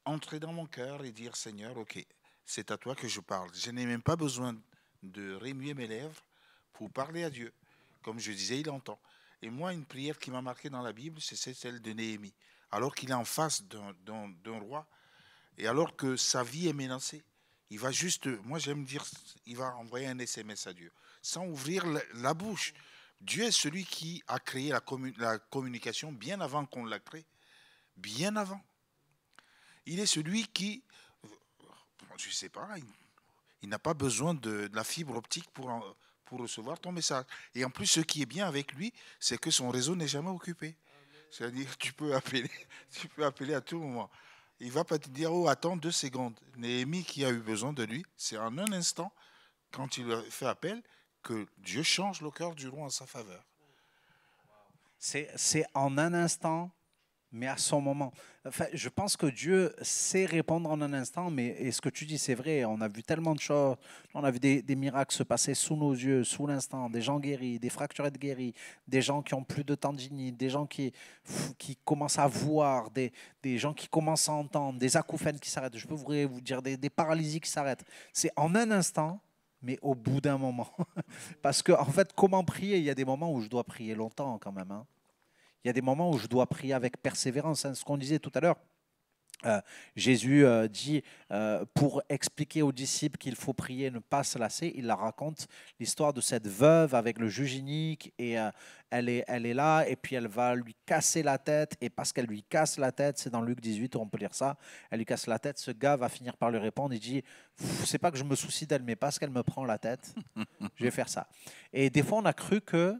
entrer dans mon cœur et dire Seigneur, ok, c'est à toi que je parle. Je n'ai même pas besoin de remuer mes lèvres pour parler à Dieu. Comme je disais, il entend. Et moi, une prière qui m'a marqué dans la Bible, c'est celle de Néhémie. Alors qu'il est en face d'un roi, et alors que sa vie est menacée, il va juste, moi j'aime dire, il va envoyer un SMS à Dieu, sans ouvrir la bouche. Dieu est celui qui a créé la, communication bien avant qu'on la crée, bien avant. Il est celui qui, je ne sais pas, il, n'a pas besoin de, la fibre optique pour, pour recevoir ton message. Et en plus, ce qui est bien avec lui, c'est que son réseau n'est jamais occupé. C'est-à-dire tu peux appeler, tu peux appeler à tout moment. Il va pas te dire oh attends deux secondes. Néhémie qui a eu besoin de lui, c'est en un instant quand il fait appel que Dieu change le cœur du roi en sa faveur. C'est en un instant mais à son moment. Enfin, je pense que Dieu sait répondre en un instant, mais et ce que tu dis, c'est vrai. On a vu tellement de choses. On a vu des, miracles se passer sous nos yeux, sous l'instant. Des gens guéris, des de guéris, des gens qui ont plus de tendinite, des gens qui, qui commencent à voir, des, des gens qui commencent à entendre, des acouphènes qui s'arrêtent. Je peux vous dire des, paralysies qui s'arrêtent. C'est en un instant, mais au bout d'un moment. Parce que, en fait, comment prier Il y a des moments où je dois prier longtemps quand même. Hein. Il y a des moments où je dois prier avec persévérance. Hein. ce qu'on disait tout à l'heure, euh, Jésus euh, dit, euh, pour expliquer aux disciples qu'il faut prier, ne pas se lasser, il leur raconte l'histoire de cette veuve avec le juge et elle, est, elle est là, et puis elle va lui casser la tête, et parce qu'elle lui casse la tête, c'est dans Luc 18, on peut lire ça, elle lui casse la tête, ce gars va finir par lui répondre, il dit, c'est pas que je me soucie d'elle, mais parce qu'elle me prend la tête, je vais faire ça. Et des fois, on a cru que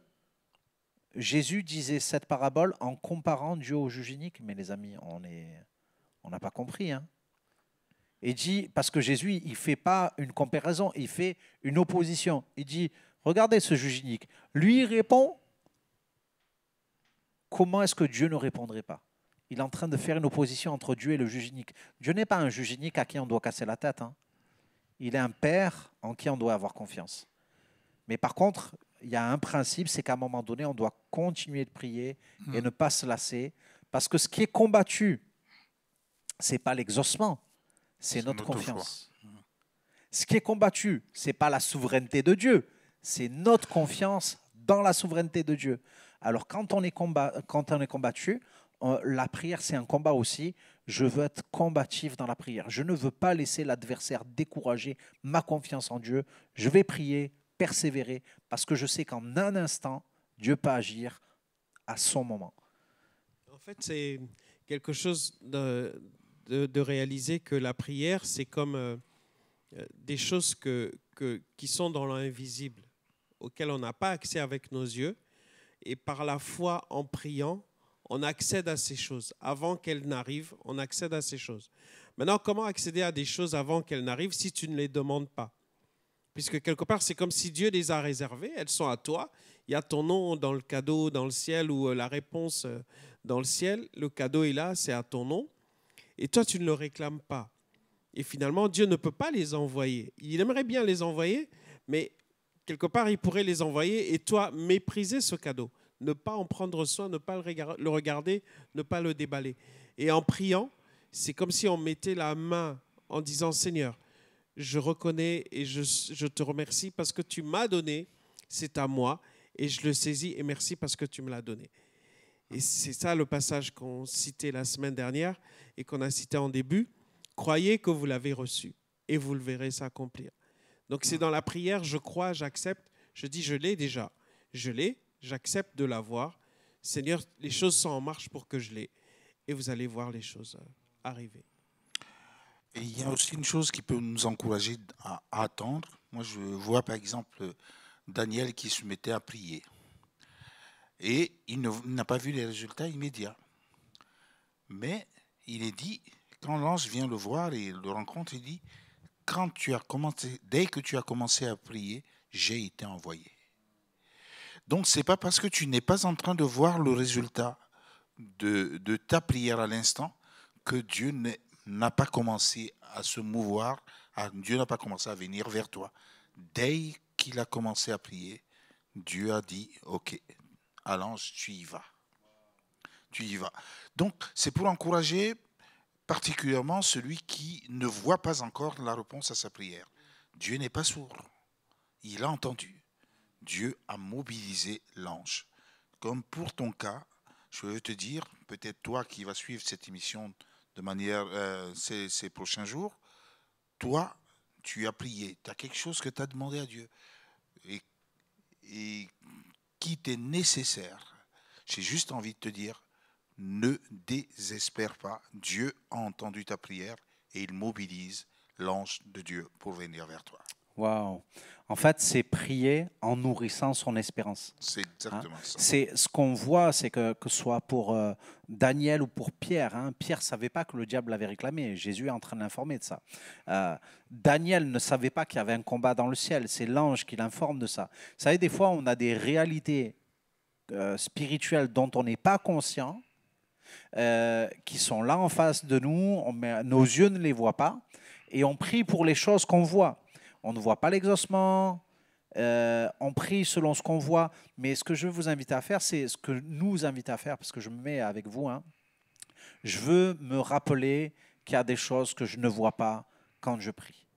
Jésus disait cette parabole en comparant Dieu au juge Mais les amis, on est, on n'a pas compris. Hein et dit, parce que Jésus, il ne fait pas une comparaison, il fait une opposition. Il dit, regardez ce juge Lui il répond, comment est-ce que Dieu ne répondrait pas Il est en train de faire une opposition entre Dieu et le juge Dieu n'est pas un jugénique à qui on doit casser la tête. Hein. Il est un père en qui on doit avoir confiance. Mais par contre, il y a un principe, c'est qu'à un moment donné, on doit continuer de prier et mm. ne pas se lasser. Parce que ce qui est combattu, c'est pas l'exaucement, c'est notre confiance. Mm. Ce qui est combattu, c'est pas la souveraineté de Dieu, c'est notre confiance dans la souveraineté de Dieu. Alors quand on est, combattu, la prière, c'est un combat aussi. Je veux être combatif dans la prière. Je ne veux pas laisser l'adversaire décourager ma confiance en Dieu. Je vais prier persévérer parce que je sais qu'en un instant, Dieu peut agir à son moment. En fait, c'est quelque chose de, réaliser que la prière, c'est comme euh, euh, des choses qui sont dans l'invisible, auxquelles on n'a pas accès avec nos yeux. Et par la foi, en priant, on accède à ces choses. Avant qu'elles n'arrivent, on accède à ces choses. Maintenant, comment accéder à des choses avant qu'elles n'arrivent si tu ne les demandes pas Puisque quelque part, c'est comme si Dieu les a réservées, elles sont à toi. Il y a ton nom dans le cadeau dans le ciel ou euh, la réponse euh, dans le ciel. Le cadeau est là, c'est à ton nom. Et toi, tu ne le réclames pas. Et finalement, Dieu ne peut pas les envoyer. Il aimerait bien les envoyer, mais quelque part, il pourrait les envoyer et toi, mépriser ce cadeau. Ne pas en prendre soin, ne pas le regarder, ne pas le déballer. Et en priant, c'est comme si on mettait la main en disant Seigneur, je reconnais et je, te remercie parce que tu m'as donné, c'est à moi, et je le saisis, et merci parce que tu me l'as donné. Et c'est ça le passage qu'on citait la semaine dernière et qu'on a cité en début. Croyez que vous l'avez reçu et vous le verrez s'accomplir. Donc c'est dans la prière, je crois, j'accepte, je dis je l'ai déjà, je l'ai, j'accepte de l'avoir. Seigneur, les choses sont en marche pour que je l'ai. Et vous allez voir les choses euh, arriver il y a aussi une chose qui peut nous encourager à, attendre. Moi, je vois par exemple Daniel qui se mettait à prier. Et il n'a pas vu les résultats immédiats. Mais il est dit, quand l'ange vient le voir et le rencontre, il dit, quand tu as commencé, dès que tu as commencé à prier, j'ai été envoyé. Donc ce n'est pas parce que tu n'es pas en train de voir le résultat de, de ta prière à l'instant que Dieu n'est n'a pas commencé à se mouvoir, Dieu n'a pas commencé à venir vers toi. Dès qu'il a commencé à prier, Dieu a dit, OK, à l'ange, tu y vas. Tu y vas. Donc, c'est pour encourager particulièrement celui qui ne voit pas encore la réponse à sa prière. Dieu n'est pas sourd. Il a entendu. Dieu a mobilisé l'ange. Comme pour ton cas, je veux te dire, peut-être toi qui vas suivre cette émission de manière euh, ces, prochains jours, toi, tu as prié, tu as quelque chose que tu as demandé à Dieu et qui t'est nécessaire. J'ai juste envie de te dire, ne désespère pas, Dieu a entendu ta prière et il mobilise l'ange de Dieu pour venir vers toi. En fait, c'est prier en nourrissant son espérance. C'est exactement ça. C'est ce qu'on voit, c'est que que ce soit pour euh, Daniel ou pour Pierre. Hein? Pierre savait pas que le diable l'avait réclamé. Jésus est en train de l'informer de ça. Euh, Daniel ne savait pas qu'il y avait un combat dans le ciel. C'est l'ange qui l'informe de ça. Vous savez, des fois, on a des réalités euh, spirituelles dont on n'est pas conscient, qui sont là en face de nous. nos yeux ne les voient pas, et on prie pour les choses qu'on voit on ne voit pas l'exaucement, euh, on prie selon ce qu'on voit. Mais ce que je veux vous inviter à faire, c'est ce que nous invite à faire, parce que je me mets avec vous. Hein. Je veux me rappeler qu'il y a des choses que je ne vois pas quand je prie.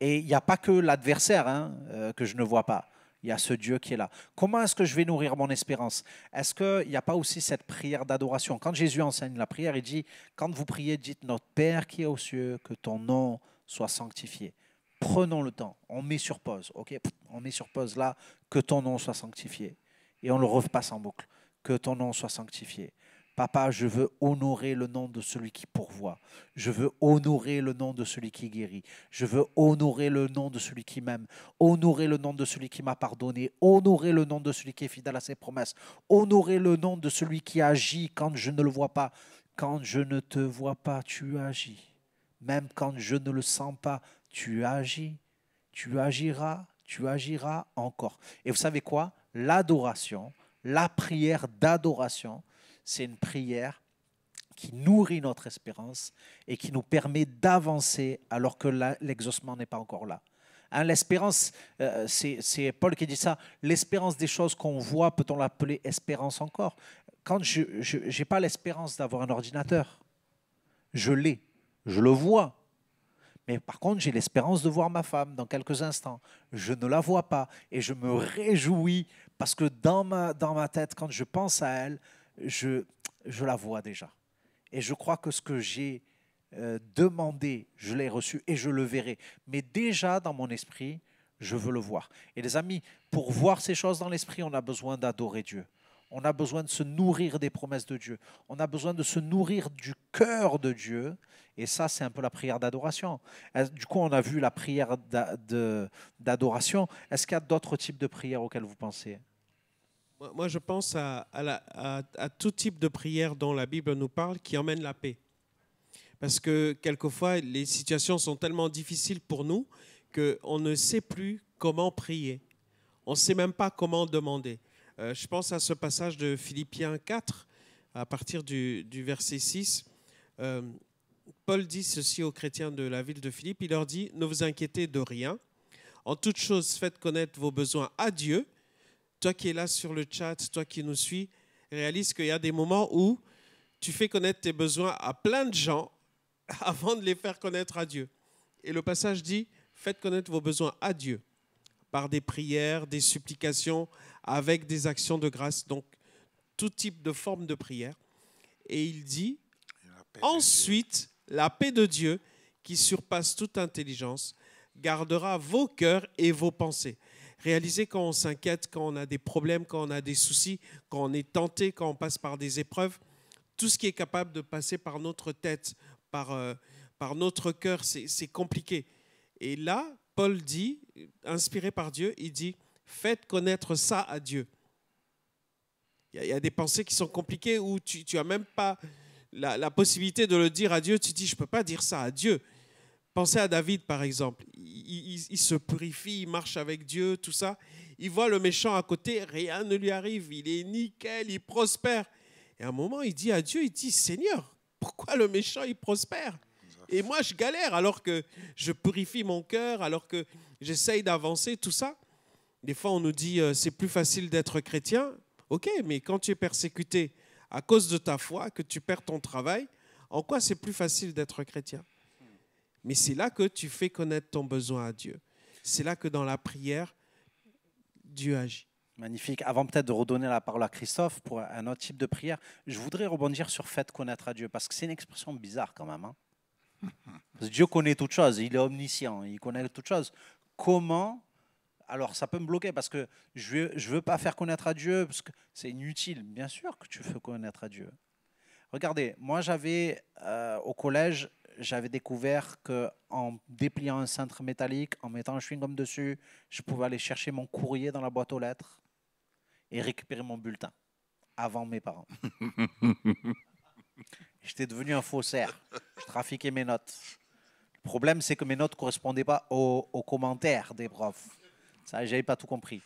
Et il n'y a pas que l'adversaire hein, euh, que je ne vois pas. Il y a ce Dieu qui est là. Comment est-ce que je vais nourrir mon espérance Est-ce qu'il n'y a pas aussi cette prière d'adoration Quand Jésus enseigne la prière, il dit, quand vous priez, dites, Notre Père qui est aux cieux, que ton nom soit sanctifié prenons le temps, on met sur pause, ok On met sur pause là, que ton nom soit sanctifié. Et on le repasse en boucle, que ton nom soit sanctifié. Papa, je veux honorer le nom de celui qui pourvoit. Je veux honorer le nom de celui qui guérit. Je veux honorer le nom de celui qui m'aime. Honorer le nom de celui qui m'a pardonné. Honorer le nom de celui qui est fidèle à ses promesses. Honorer le nom de celui qui agit quand je ne le vois pas. Quand je ne te vois pas, tu agis. Même quand je ne le sens pas, tu agis, tu agiras, tu agiras encore. Et vous savez quoi L'adoration, la prière d'adoration, c'est une prière qui nourrit notre espérance et qui nous permet d'avancer alors que l'exaucement n'est pas encore là. Hein, l'espérance, euh, c'est Paul qui dit ça, l'espérance des choses qu'on voit, peut-on l'appeler espérance encore Quand je n'ai pas l'espérance d'avoir un ordinateur, je l'ai, je le vois, mais par contre, j'ai l'espérance de voir ma femme dans quelques instants. Je ne la vois pas et je me réjouis parce que dans ma, dans ma tête, quand je pense à elle, je, je la vois déjà. Et je crois que ce que j'ai euh, demandé, je l'ai reçu et je le verrai. Mais déjà dans mon esprit, je veux le voir. Et les amis, pour voir ces choses dans l'esprit, on a besoin d'adorer Dieu. On a besoin de se nourrir des promesses de Dieu. On a besoin de se nourrir du cœur de Dieu et ça, c'est un peu la prière d'adoration. Du coup, on a vu la prière d'adoration. Est-ce qu'il y a d'autres types de prières auxquelles vous pensez moi, je pense à, la, tout type de prière dont la Bible nous parle qui emmène la paix. Parce que quelquefois, les situations sont tellement difficiles pour nous qu'on ne sait plus comment prier. On ne sait même pas comment demander. Euh, je pense à ce passage de Philippiens 4, à partir du, verset 6. Paul dit ceci aux chrétiens de la ville de Philippe, il leur dit, ne vous inquiétez de rien, en toute chose faites connaître vos besoins à Dieu. Toi qui es là sur le chat, toi qui nous suis, réalise qu'il y a des moments où tu fais connaître tes besoins à plein de gens avant de les faire connaître à Dieu. Et le passage dit, faites connaître vos besoins à Dieu par des prières, des supplications, avec des actions de grâce, donc tout type de forme de prière. Et il dit, ensuite, la paix de Dieu, qui surpasse toute intelligence, gardera vos cœurs et vos pensées. Réalisez quand on s'inquiète, quand on a des problèmes, quand on a des soucis, quand on est tenté, quand on passe par des épreuves, tout ce qui est capable de passer par notre tête, par, euh, par notre cœur, c'est compliqué. Et là, Paul dit, inspiré par Dieu, il dit, faites connaître ça à Dieu. Il y, a, des pensées qui sont compliquées où tu n'as même pas la, possibilité de le dire à Dieu, tu dis, je ne peux pas dire ça à Dieu. Pensez à David, par exemple. Il, se purifie, il marche avec Dieu, tout ça. Il voit le méchant à côté, rien ne lui arrive. Il est nickel, il prospère. Et à un moment, il dit à Dieu, il dit, Seigneur, pourquoi le méchant, il prospère Et moi, je galère alors que je purifie mon cœur, alors que j'essaye d'avancer, tout ça. Des fois, on nous dit, euh, c'est plus facile d'être chrétien. OK, mais quand tu es persécuté, à cause de ta foi que tu perds ton travail, en quoi c'est plus facile d'être chrétien Mais c'est là que tu fais connaître ton besoin à Dieu. C'est là que dans la prière, Dieu agit. Magnifique. Avant peut-être de redonner la parole à Christophe pour un autre type de prière, je voudrais rebondir sur fait connaître à Dieu, parce que c'est une expression bizarre quand même. Hein. Dieu connaît toutes choses, il est omniscient, il connaît toutes choses. Comment alors ça peut me bloquer parce que je veux, pas faire connaître à Dieu, parce que c'est inutile. Bien sûr que tu veux connaître à Dieu. Regardez, moi j'avais euh, au collège, j'avais découvert que en dépliant un cintre métallique, en mettant un chewing-gum dessus, je pouvais aller chercher mon courrier dans la boîte aux lettres et récupérer mon bulletin avant mes parents. J'étais devenu un faussaire. Je trafiquais mes notes. Le problème, c'est que mes notes ne correspondaient pas aux commentaires des profs. Je j'avais pas tout compris.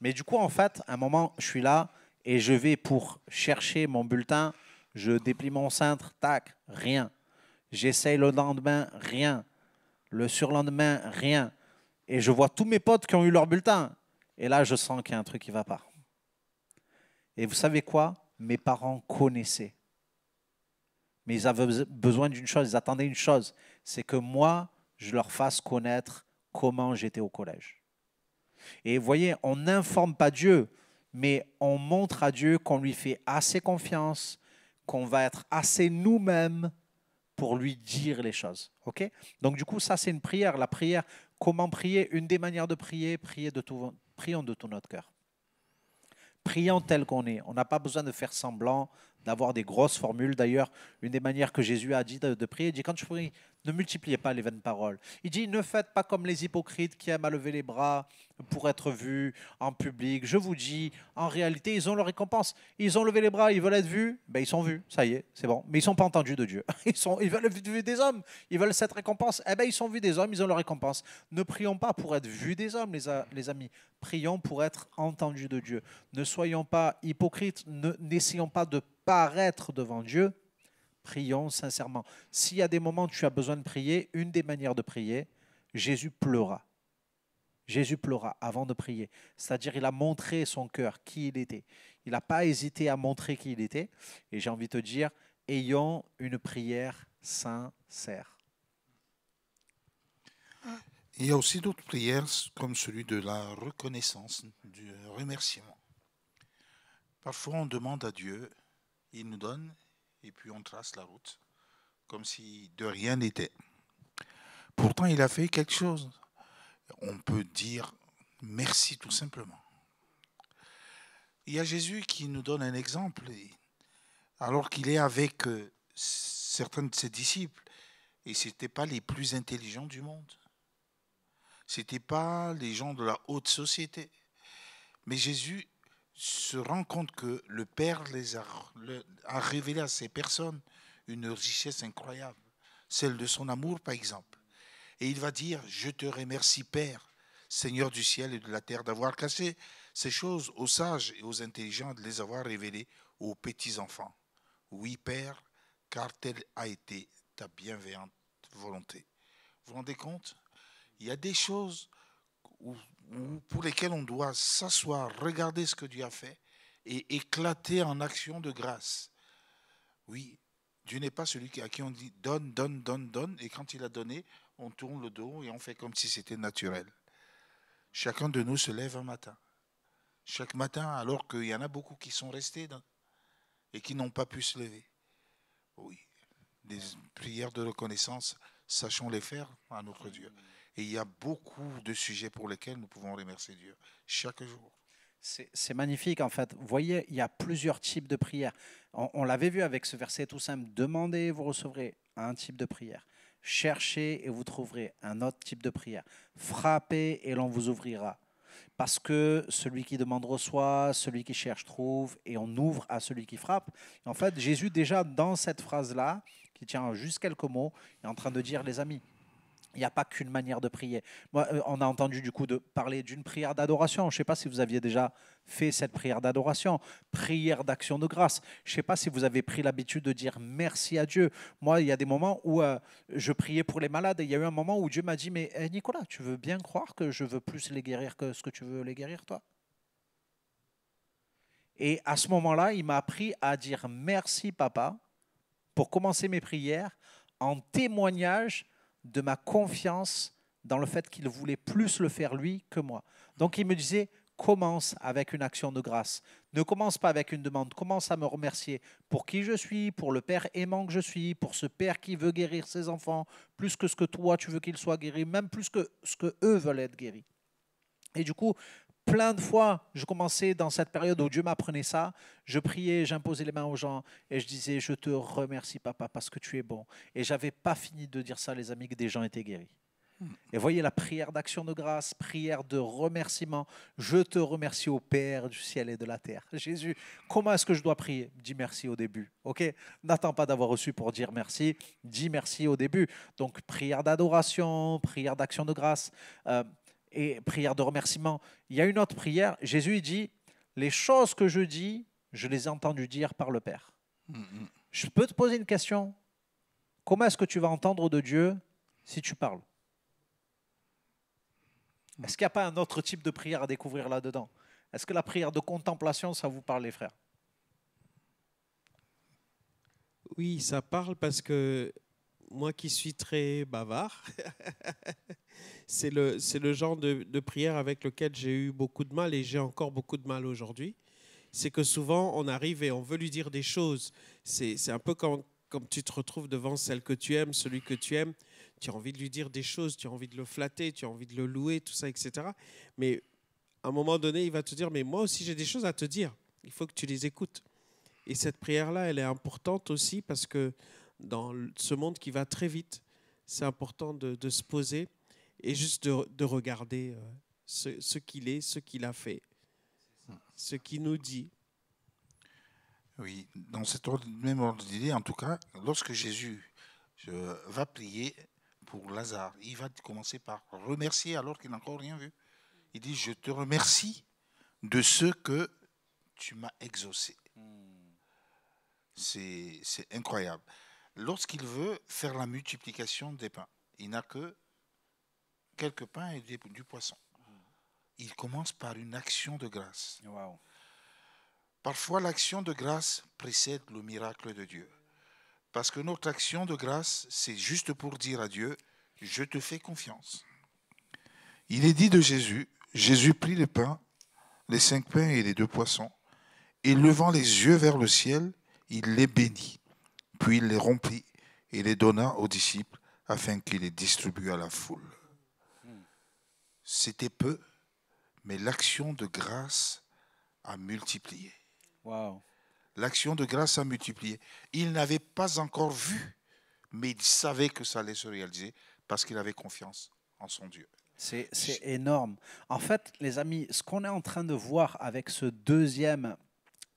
Mais du coup, en fait, à un moment, je suis là et je vais pour chercher mon bulletin. Je déplie mon cintre, tac, rien. J'essaye le lendemain, rien. Le surlendemain, rien. Et je vois tous mes potes qui ont eu leur bulletin. Et là, je sens qu'il y a un truc qui ne va pas. Et vous savez quoi Mes parents connaissaient. Mais ils avaient besoin d'une chose, ils attendaient une chose, c'est que moi, je leur fasse connaître comment j'étais au collège. Et vous voyez, on n'informe pas Dieu, mais on montre à Dieu qu'on lui fait assez confiance, qu'on va être assez nous-mêmes pour lui dire les choses. ok Donc du coup, ça c'est une prière. La prière, comment prier Une des manières de prier, prier de tout, prions de tout notre cœur. Prions tel qu'on est. On n'a pas besoin de faire semblant, d'avoir des grosses formules. D'ailleurs, une des manières que Jésus a dit de, prier, il dit quand je prie, ne multipliez pas les vaines paroles. Il dit ne faites pas comme les hypocrites qui aiment à lever les bras pour être vus en public. Je vous dis, en réalité, ils ont leur récompense. Ils ont levé les bras, ils veulent être vus, ben, ils sont vus, ça y est, c'est bon. Mais ils sont pas entendus de Dieu. Ils, sont, ils veulent être vus des hommes, ils veulent cette récompense. Eh ben, ils sont vus des hommes, ils ont leur récompense. Ne prions pas pour être vus des hommes, les, les amis. Prions pour être entendus de Dieu. Ne soyons pas hypocrites, n'essayons pas de paraître devant Dieu, prions sincèrement. S'il y a des moments où tu as besoin de prier, une des manières de prier, Jésus pleura. Jésus pleura avant de prier. C'est-à-dire, il a montré son cœur, qui il était. Il n'a pas hésité à montrer qui il était. Et j'ai envie de te dire, ayons une prière sincère. Il y a aussi d'autres prières, comme celui de la reconnaissance, du remerciement. Parfois, on demande à Dieu il nous donne et puis on trace la route comme si de rien n'était. Pourtant, il a fait quelque chose. On peut dire merci tout simplement. Il y a Jésus qui nous donne un exemple alors qu'il est avec euh, certains de ses disciples et ce n'étaient pas les plus intelligents du monde. Ce n'étaient pas les gens de la haute société. Mais Jésus se rend compte que le Père les a, révélé à ces personnes une richesse incroyable, celle de son amour par exemple. Et il va dire, je te remercie Père, Seigneur du ciel et de la terre, d'avoir caché ces choses aux sages et aux intelligents, de les avoir révélées aux petits-enfants. Oui Père, car telle a été ta bienveillante volonté. Vous vous rendez compte Il y a des choses où pour lesquels on doit s'asseoir, regarder ce que Dieu a fait et éclater en action de grâce. Oui, Dieu n'est pas celui à qui on dit donne, donne, donne, donne, et quand il a donné, on tourne le dos et on fait comme si c'était naturel. Chacun de nous se lève un matin. Chaque matin, alors qu'il y en a beaucoup qui sont restés et qui n'ont pas pu se lever. Oui, des prières de reconnaissance, sachons les faire à notre Dieu. Et il y a beaucoup de sujets pour lesquels nous pouvons remercier Dieu chaque jour. C'est magnifique en fait. Vous voyez, il y a plusieurs types de prières. On, l'avait vu avec ce verset tout simple. Demandez, vous recevrez un type de prière. Cherchez et vous trouverez un autre type de prière. Frappez et l'on vous ouvrira. Parce que celui qui demande reçoit, celui qui cherche trouve, et on ouvre à celui qui frappe. en fait, Jésus déjà dans cette phrase-là, qui tient juste quelques mots, est en train de dire, les amis, il n'y a pas qu'une manière de prier. Moi, euh, on a entendu du coup de parler d'une prière d'adoration. Je ne sais pas si vous aviez déjà fait cette prière d'adoration, prière d'action de grâce. Je ne sais pas si vous avez pris l'habitude de dire merci à Dieu. Moi, il y a des moments où euh, je priais pour les malades et il y a eu un moment où Dieu m'a dit, mais eh, Nicolas, tu veux bien croire que je veux plus les guérir que ce que tu veux les guérir, toi Et à ce moment-là, il m'a appris à dire merci, papa, pour commencer mes prières en témoignage de ma confiance dans le fait qu'il voulait plus le faire lui que moi. Donc il me disait, commence avec une action de grâce. Ne commence pas avec une demande, commence à me remercier pour qui je suis, pour le Père aimant que je suis, pour ce Père qui veut guérir ses enfants, plus que ce que toi tu veux qu'ils soient guéris, même plus que ce que eux veulent être guéris. Et du coup, plein de fois, je commençais dans cette période où Dieu m'apprenait ça, je priais, j'imposais les mains aux gens et je disais, je te remercie papa parce que tu es bon. Et j'avais pas fini de dire ça, les amis, que des gens étaient guéris. Hmm. Et voyez la prière d'action de grâce, prière de remerciement. Je te remercie au Père du ciel et de la terre. Jésus, comment est-ce que je dois prier Dis merci au début. Ok N'attends pas d'avoir reçu pour dire merci. Dis merci au début. Donc prière d'adoration, prière d'action de grâce, euh, et prière de remerciement. Il y a une autre prière. Jésus dit, les choses que je dis, je les ai entendues dire par le Père. Mm-hmm. Je peux te poser une question. Comment est-ce que tu vas entendre de Dieu si tu parles mm. Est-ce qu'il n'y a pas un autre type de prière à découvrir là-dedans Est-ce que la prière de contemplation, ça vous parle, les frères Oui, ça parle parce que moi qui suis très bavard, c'est le, genre de, prière avec lequel j'ai eu beaucoup de mal et j'ai encore beaucoup de mal aujourd'hui. C'est que souvent, on arrive et on veut lui dire des choses. C'est un peu comme, comme tu te retrouves devant celle que tu aimes, celui que tu aimes. Tu as envie de lui dire des choses, tu as envie de le flatter, tu as envie de le louer, tout ça, etc. Mais à un moment donné, il va te dire, mais moi aussi j'ai des choses à te dire. Il faut que tu les écoutes. Et cette prière-là, elle est importante aussi parce que dans ce monde qui va très vite, c'est important de, de se poser et juste de, de regarder euh, ce, ce qu'il est, ce qu'il a fait, ce qu'il nous dit. Oui, dans cette ordre, même ordre d'idée, en tout cas, lorsque Jésus euh, va prier pour Lazare, il va commencer par remercier alors qu'il n'a encore rien vu. Il dit, je te remercie de ce que tu m'as exaucé. C'est incroyable. Lorsqu'il veut faire la multiplication des pains, il n'a que quelques pains et du poisson. Il commence par une action de grâce. Parfois, l'action de grâce précède le miracle de Dieu. Parce que notre action de grâce, c'est juste pour dire à Dieu, je te fais confiance. Il est dit de Jésus, Jésus prit les pains, les cinq pains et les deux poissons, et levant les yeux vers le ciel, il les bénit, puis il les rompit et les donna aux disciples afin qu'ils les distribuent à la foule. C'était peu, mais l'action de grâce a multiplié. Wow. L'action de grâce a multiplié. Il n'avait pas encore vu, mais il savait que ça allait se réaliser parce qu'il avait confiance en son Dieu. C'est énorme. En fait, les amis, ce qu'on est en train de voir avec ce deuxième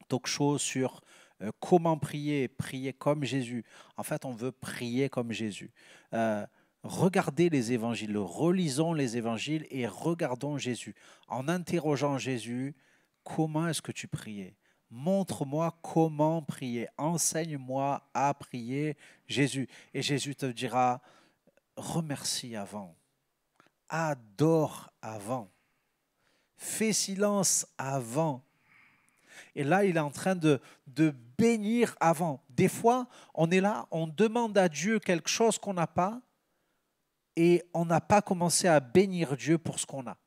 talk show sur euh, comment prier, prier comme Jésus, en fait, on veut prier comme Jésus. Euh, regardez les évangiles, relisons les évangiles et regardons Jésus. En interrogeant Jésus, comment est-ce que tu priais Montre-moi comment prier, enseigne-moi à prier Jésus. Et Jésus te dira, remercie avant, adore avant, fais silence avant. Et là, il est en train de, de bénir avant. Des fois, on est là, on demande à Dieu quelque chose qu'on n'a pas, et on n'a pas commencé à bénir Dieu pour ce qu'on a.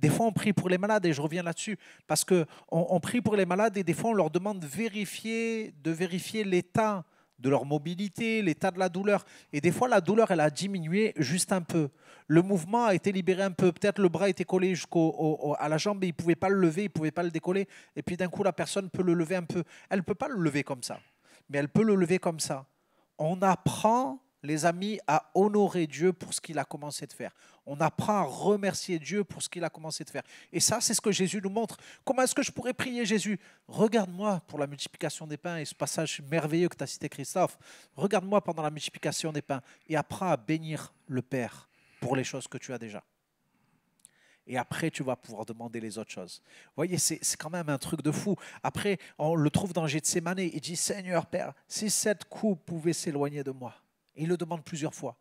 Des fois, on prie pour les malades, et je reviens là-dessus, parce qu'on on prie pour les malades, et des fois, on leur demande de vérifier, de vérifier l'état de leur mobilité, l'état de la douleur. Et des fois, la douleur, elle a diminué juste un peu. Le mouvement a été libéré un peu. Peut-être le bras était collé jusqu'à la jambe, et il ne pouvait pas le lever, il ne pouvait pas le décoller. Et puis d'un coup, la personne peut le lever un peu. Elle ne peut pas le lever comme ça, mais elle peut le lever comme ça. On apprend les amis, à honorer Dieu pour ce qu'il a commencé de faire. On apprend à remercier Dieu pour ce qu'il a commencé de faire. Et ça, c'est ce que Jésus nous montre. Comment est-ce que je pourrais prier Jésus Regarde-moi pour la multiplication des pains et ce passage merveilleux que tu as cité, Christophe. Regarde-moi pendant la multiplication des pains et apprends à bénir le Père pour les choses que tu as déjà. Et après, tu vas pouvoir demander les autres choses. Vous voyez, c'est quand même un truc de fou. Après, on le trouve dans Gethsemane. Il dit Seigneur Père, si cette coupe pouvait s'éloigner de moi, il le demande plusieurs fois.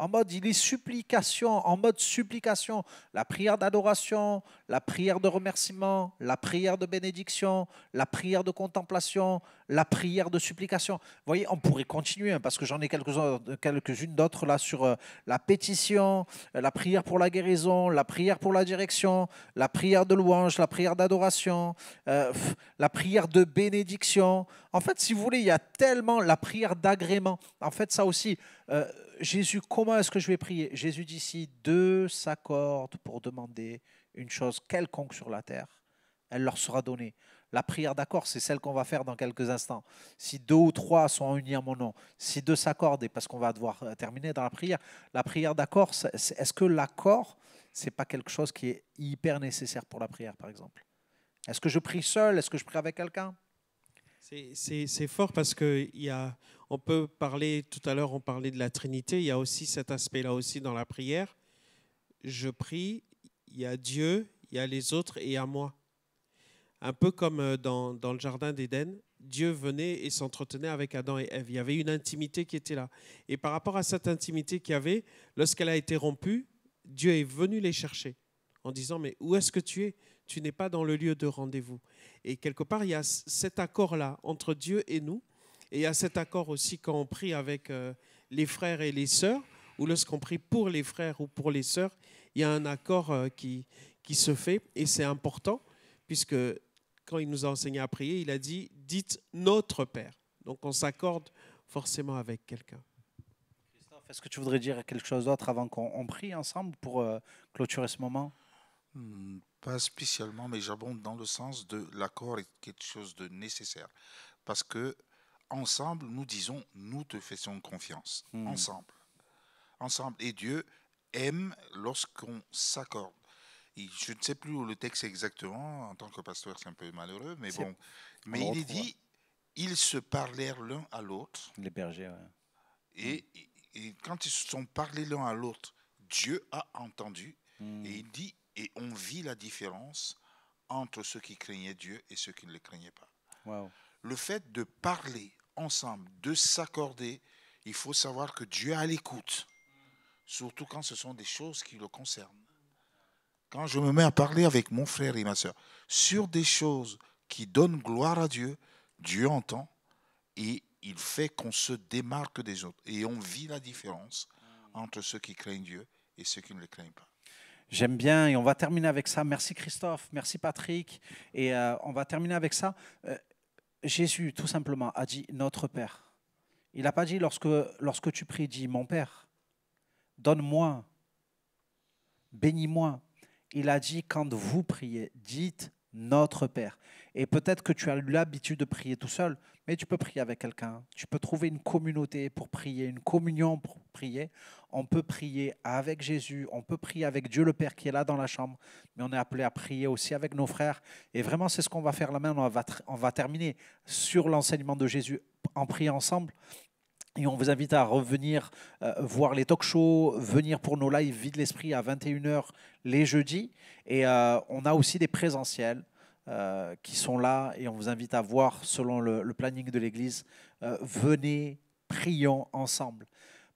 En mode, il est supplication, en mode supplication. La prière d'adoration, la prière de remerciement, la prière de bénédiction, la prière de contemplation, la prière de supplication. Vous voyez, on pourrait continuer, hein, parce que j'en ai quelques-unes quelques d'autres là sur euh, la pétition, euh, la prière pour la guérison, la prière pour la direction, la prière de louange, la prière d'adoration, euh, la prière de bénédiction. En fait, si vous voulez, il y a tellement la prière d'agrément. En fait, ça aussi, euh, Jésus, comment est-ce que je vais prier Jésus dit si deux s'accordent pour demander une chose quelconque sur la terre, elle leur sera donnée. La prière d'accord, c'est celle qu'on va faire dans quelques instants. Si deux ou trois sont unis à mon nom, si deux s'accordent, et parce qu'on va devoir euh, terminer dans la prière, la prière d'accord, est-ce que l'accord, c'est pas quelque chose qui est hyper nécessaire pour la prière, par exemple Est-ce que je prie seul Est-ce que je prie avec quelqu'un c'est fort parce que y a, on peut parler, tout à l'heure on parlait de la Trinité, il y a aussi cet aspect-là aussi dans la prière. Je prie, il y a Dieu, il y a les autres et il y a moi. Un peu comme euh, dans, dans le Jardin d'Éden, Dieu venait et s'entretenait avec Adam et Ève. Il y avait une intimité qui était là. Et par rapport à cette intimité qu'il y avait, lorsqu'elle a été rompue, Dieu est venu les chercher en disant, mais où est-ce que tu es tu n'es pas dans le lieu de rendez-vous. Et quelque part, il y a cet accord-là entre Dieu et nous. Et il y a cet accord aussi quand on prie avec euh, les frères et les sœurs, ou lorsqu'on prie pour les frères ou pour les sœurs, il y a un accord euh, qui, qui se fait. Et c'est important, puisque quand il nous a enseigné à prier, il a dit, dites notre Père. Donc on s'accorde forcément avec quelqu'un. Christophe, est-ce que tu voudrais dire quelque chose d'autre avant qu'on prie ensemble pour euh, clôturer ce moment hmm, pas spécialement, mais j'abonde dans le sens de l'accord est quelque chose de nécessaire. Parce que ensemble, nous disons, nous te faisons confiance. Hmm. Ensemble. Ensemble. Et Dieu aime lorsqu'on s'accorde. Je ne sais plus où le texte exactement, en tant que pasteur, c'est un peu malheureux, mais bon. Mais il est dit, ils se parlèrent l'un à l'autre. Les bergers, oui. et, quand ils se sont parlés l'un à l'autre, Dieu a entendu. Hmm. Et il dit, et on vit la différence entre ceux qui craignaient Dieu et ceux qui ne le craignaient pas. Le fait de parler ensemble, de s'accorder, il faut savoir que Dieu a l'écoute, surtout quand ce sont des choses qui le concernent. Quand je me mets à parler avec mon frère et ma soeur sur des choses qui donnent gloire à Dieu, Dieu entend et il fait qu'on se démarque des autres et on vit la différence entre ceux qui craignent Dieu et ceux qui ne le craignent pas. J'aime bien, et on va terminer avec ça. Merci Christophe, merci Patrick, et euh, on va terminer avec ça. Euh, Jésus, tout simplement, a dit notre Père. Il n'a pas dit lorsque, lorsque tu pries, dis mon Père, donne-moi, bénis-moi. Il a dit quand vous priez, dites notre Père. Et peut-être que tu as l'habitude de prier tout seul, mais tu peux prier avec quelqu'un. Tu peux trouver une communauté pour prier, une communion pour prier. On peut prier avec Jésus, on peut prier avec Dieu le Père qui est là dans la chambre, mais on est appelé à prier aussi avec nos frères. Et vraiment, c'est ce qu'on va faire la main. On va, terminer sur l'enseignement de Jésus en priant ensemble. Et on vous invite à revenir euh, voir les talk shows, venir pour nos lives de l'Esprit à 21h les jeudis. Et euh, on a aussi des présentiels. Euh, qui sont là et on vous invite à voir selon le, planning de l'Église. Euh, venez, prions ensemble.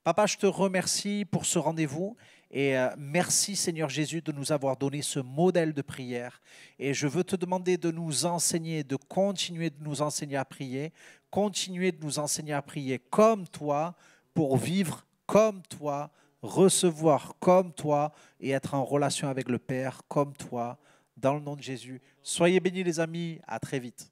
Papa, je te remercie pour ce rendez-vous et euh, merci Seigneur Jésus de nous avoir donné ce modèle de prière. Et je veux te demander de nous enseigner, de continuer de nous enseigner à prier, continuer de nous enseigner à prier comme toi pour vivre comme toi, recevoir comme toi et être en relation avec le Père comme toi dans le nom de Jésus. Soyez bénis les amis, à très vite.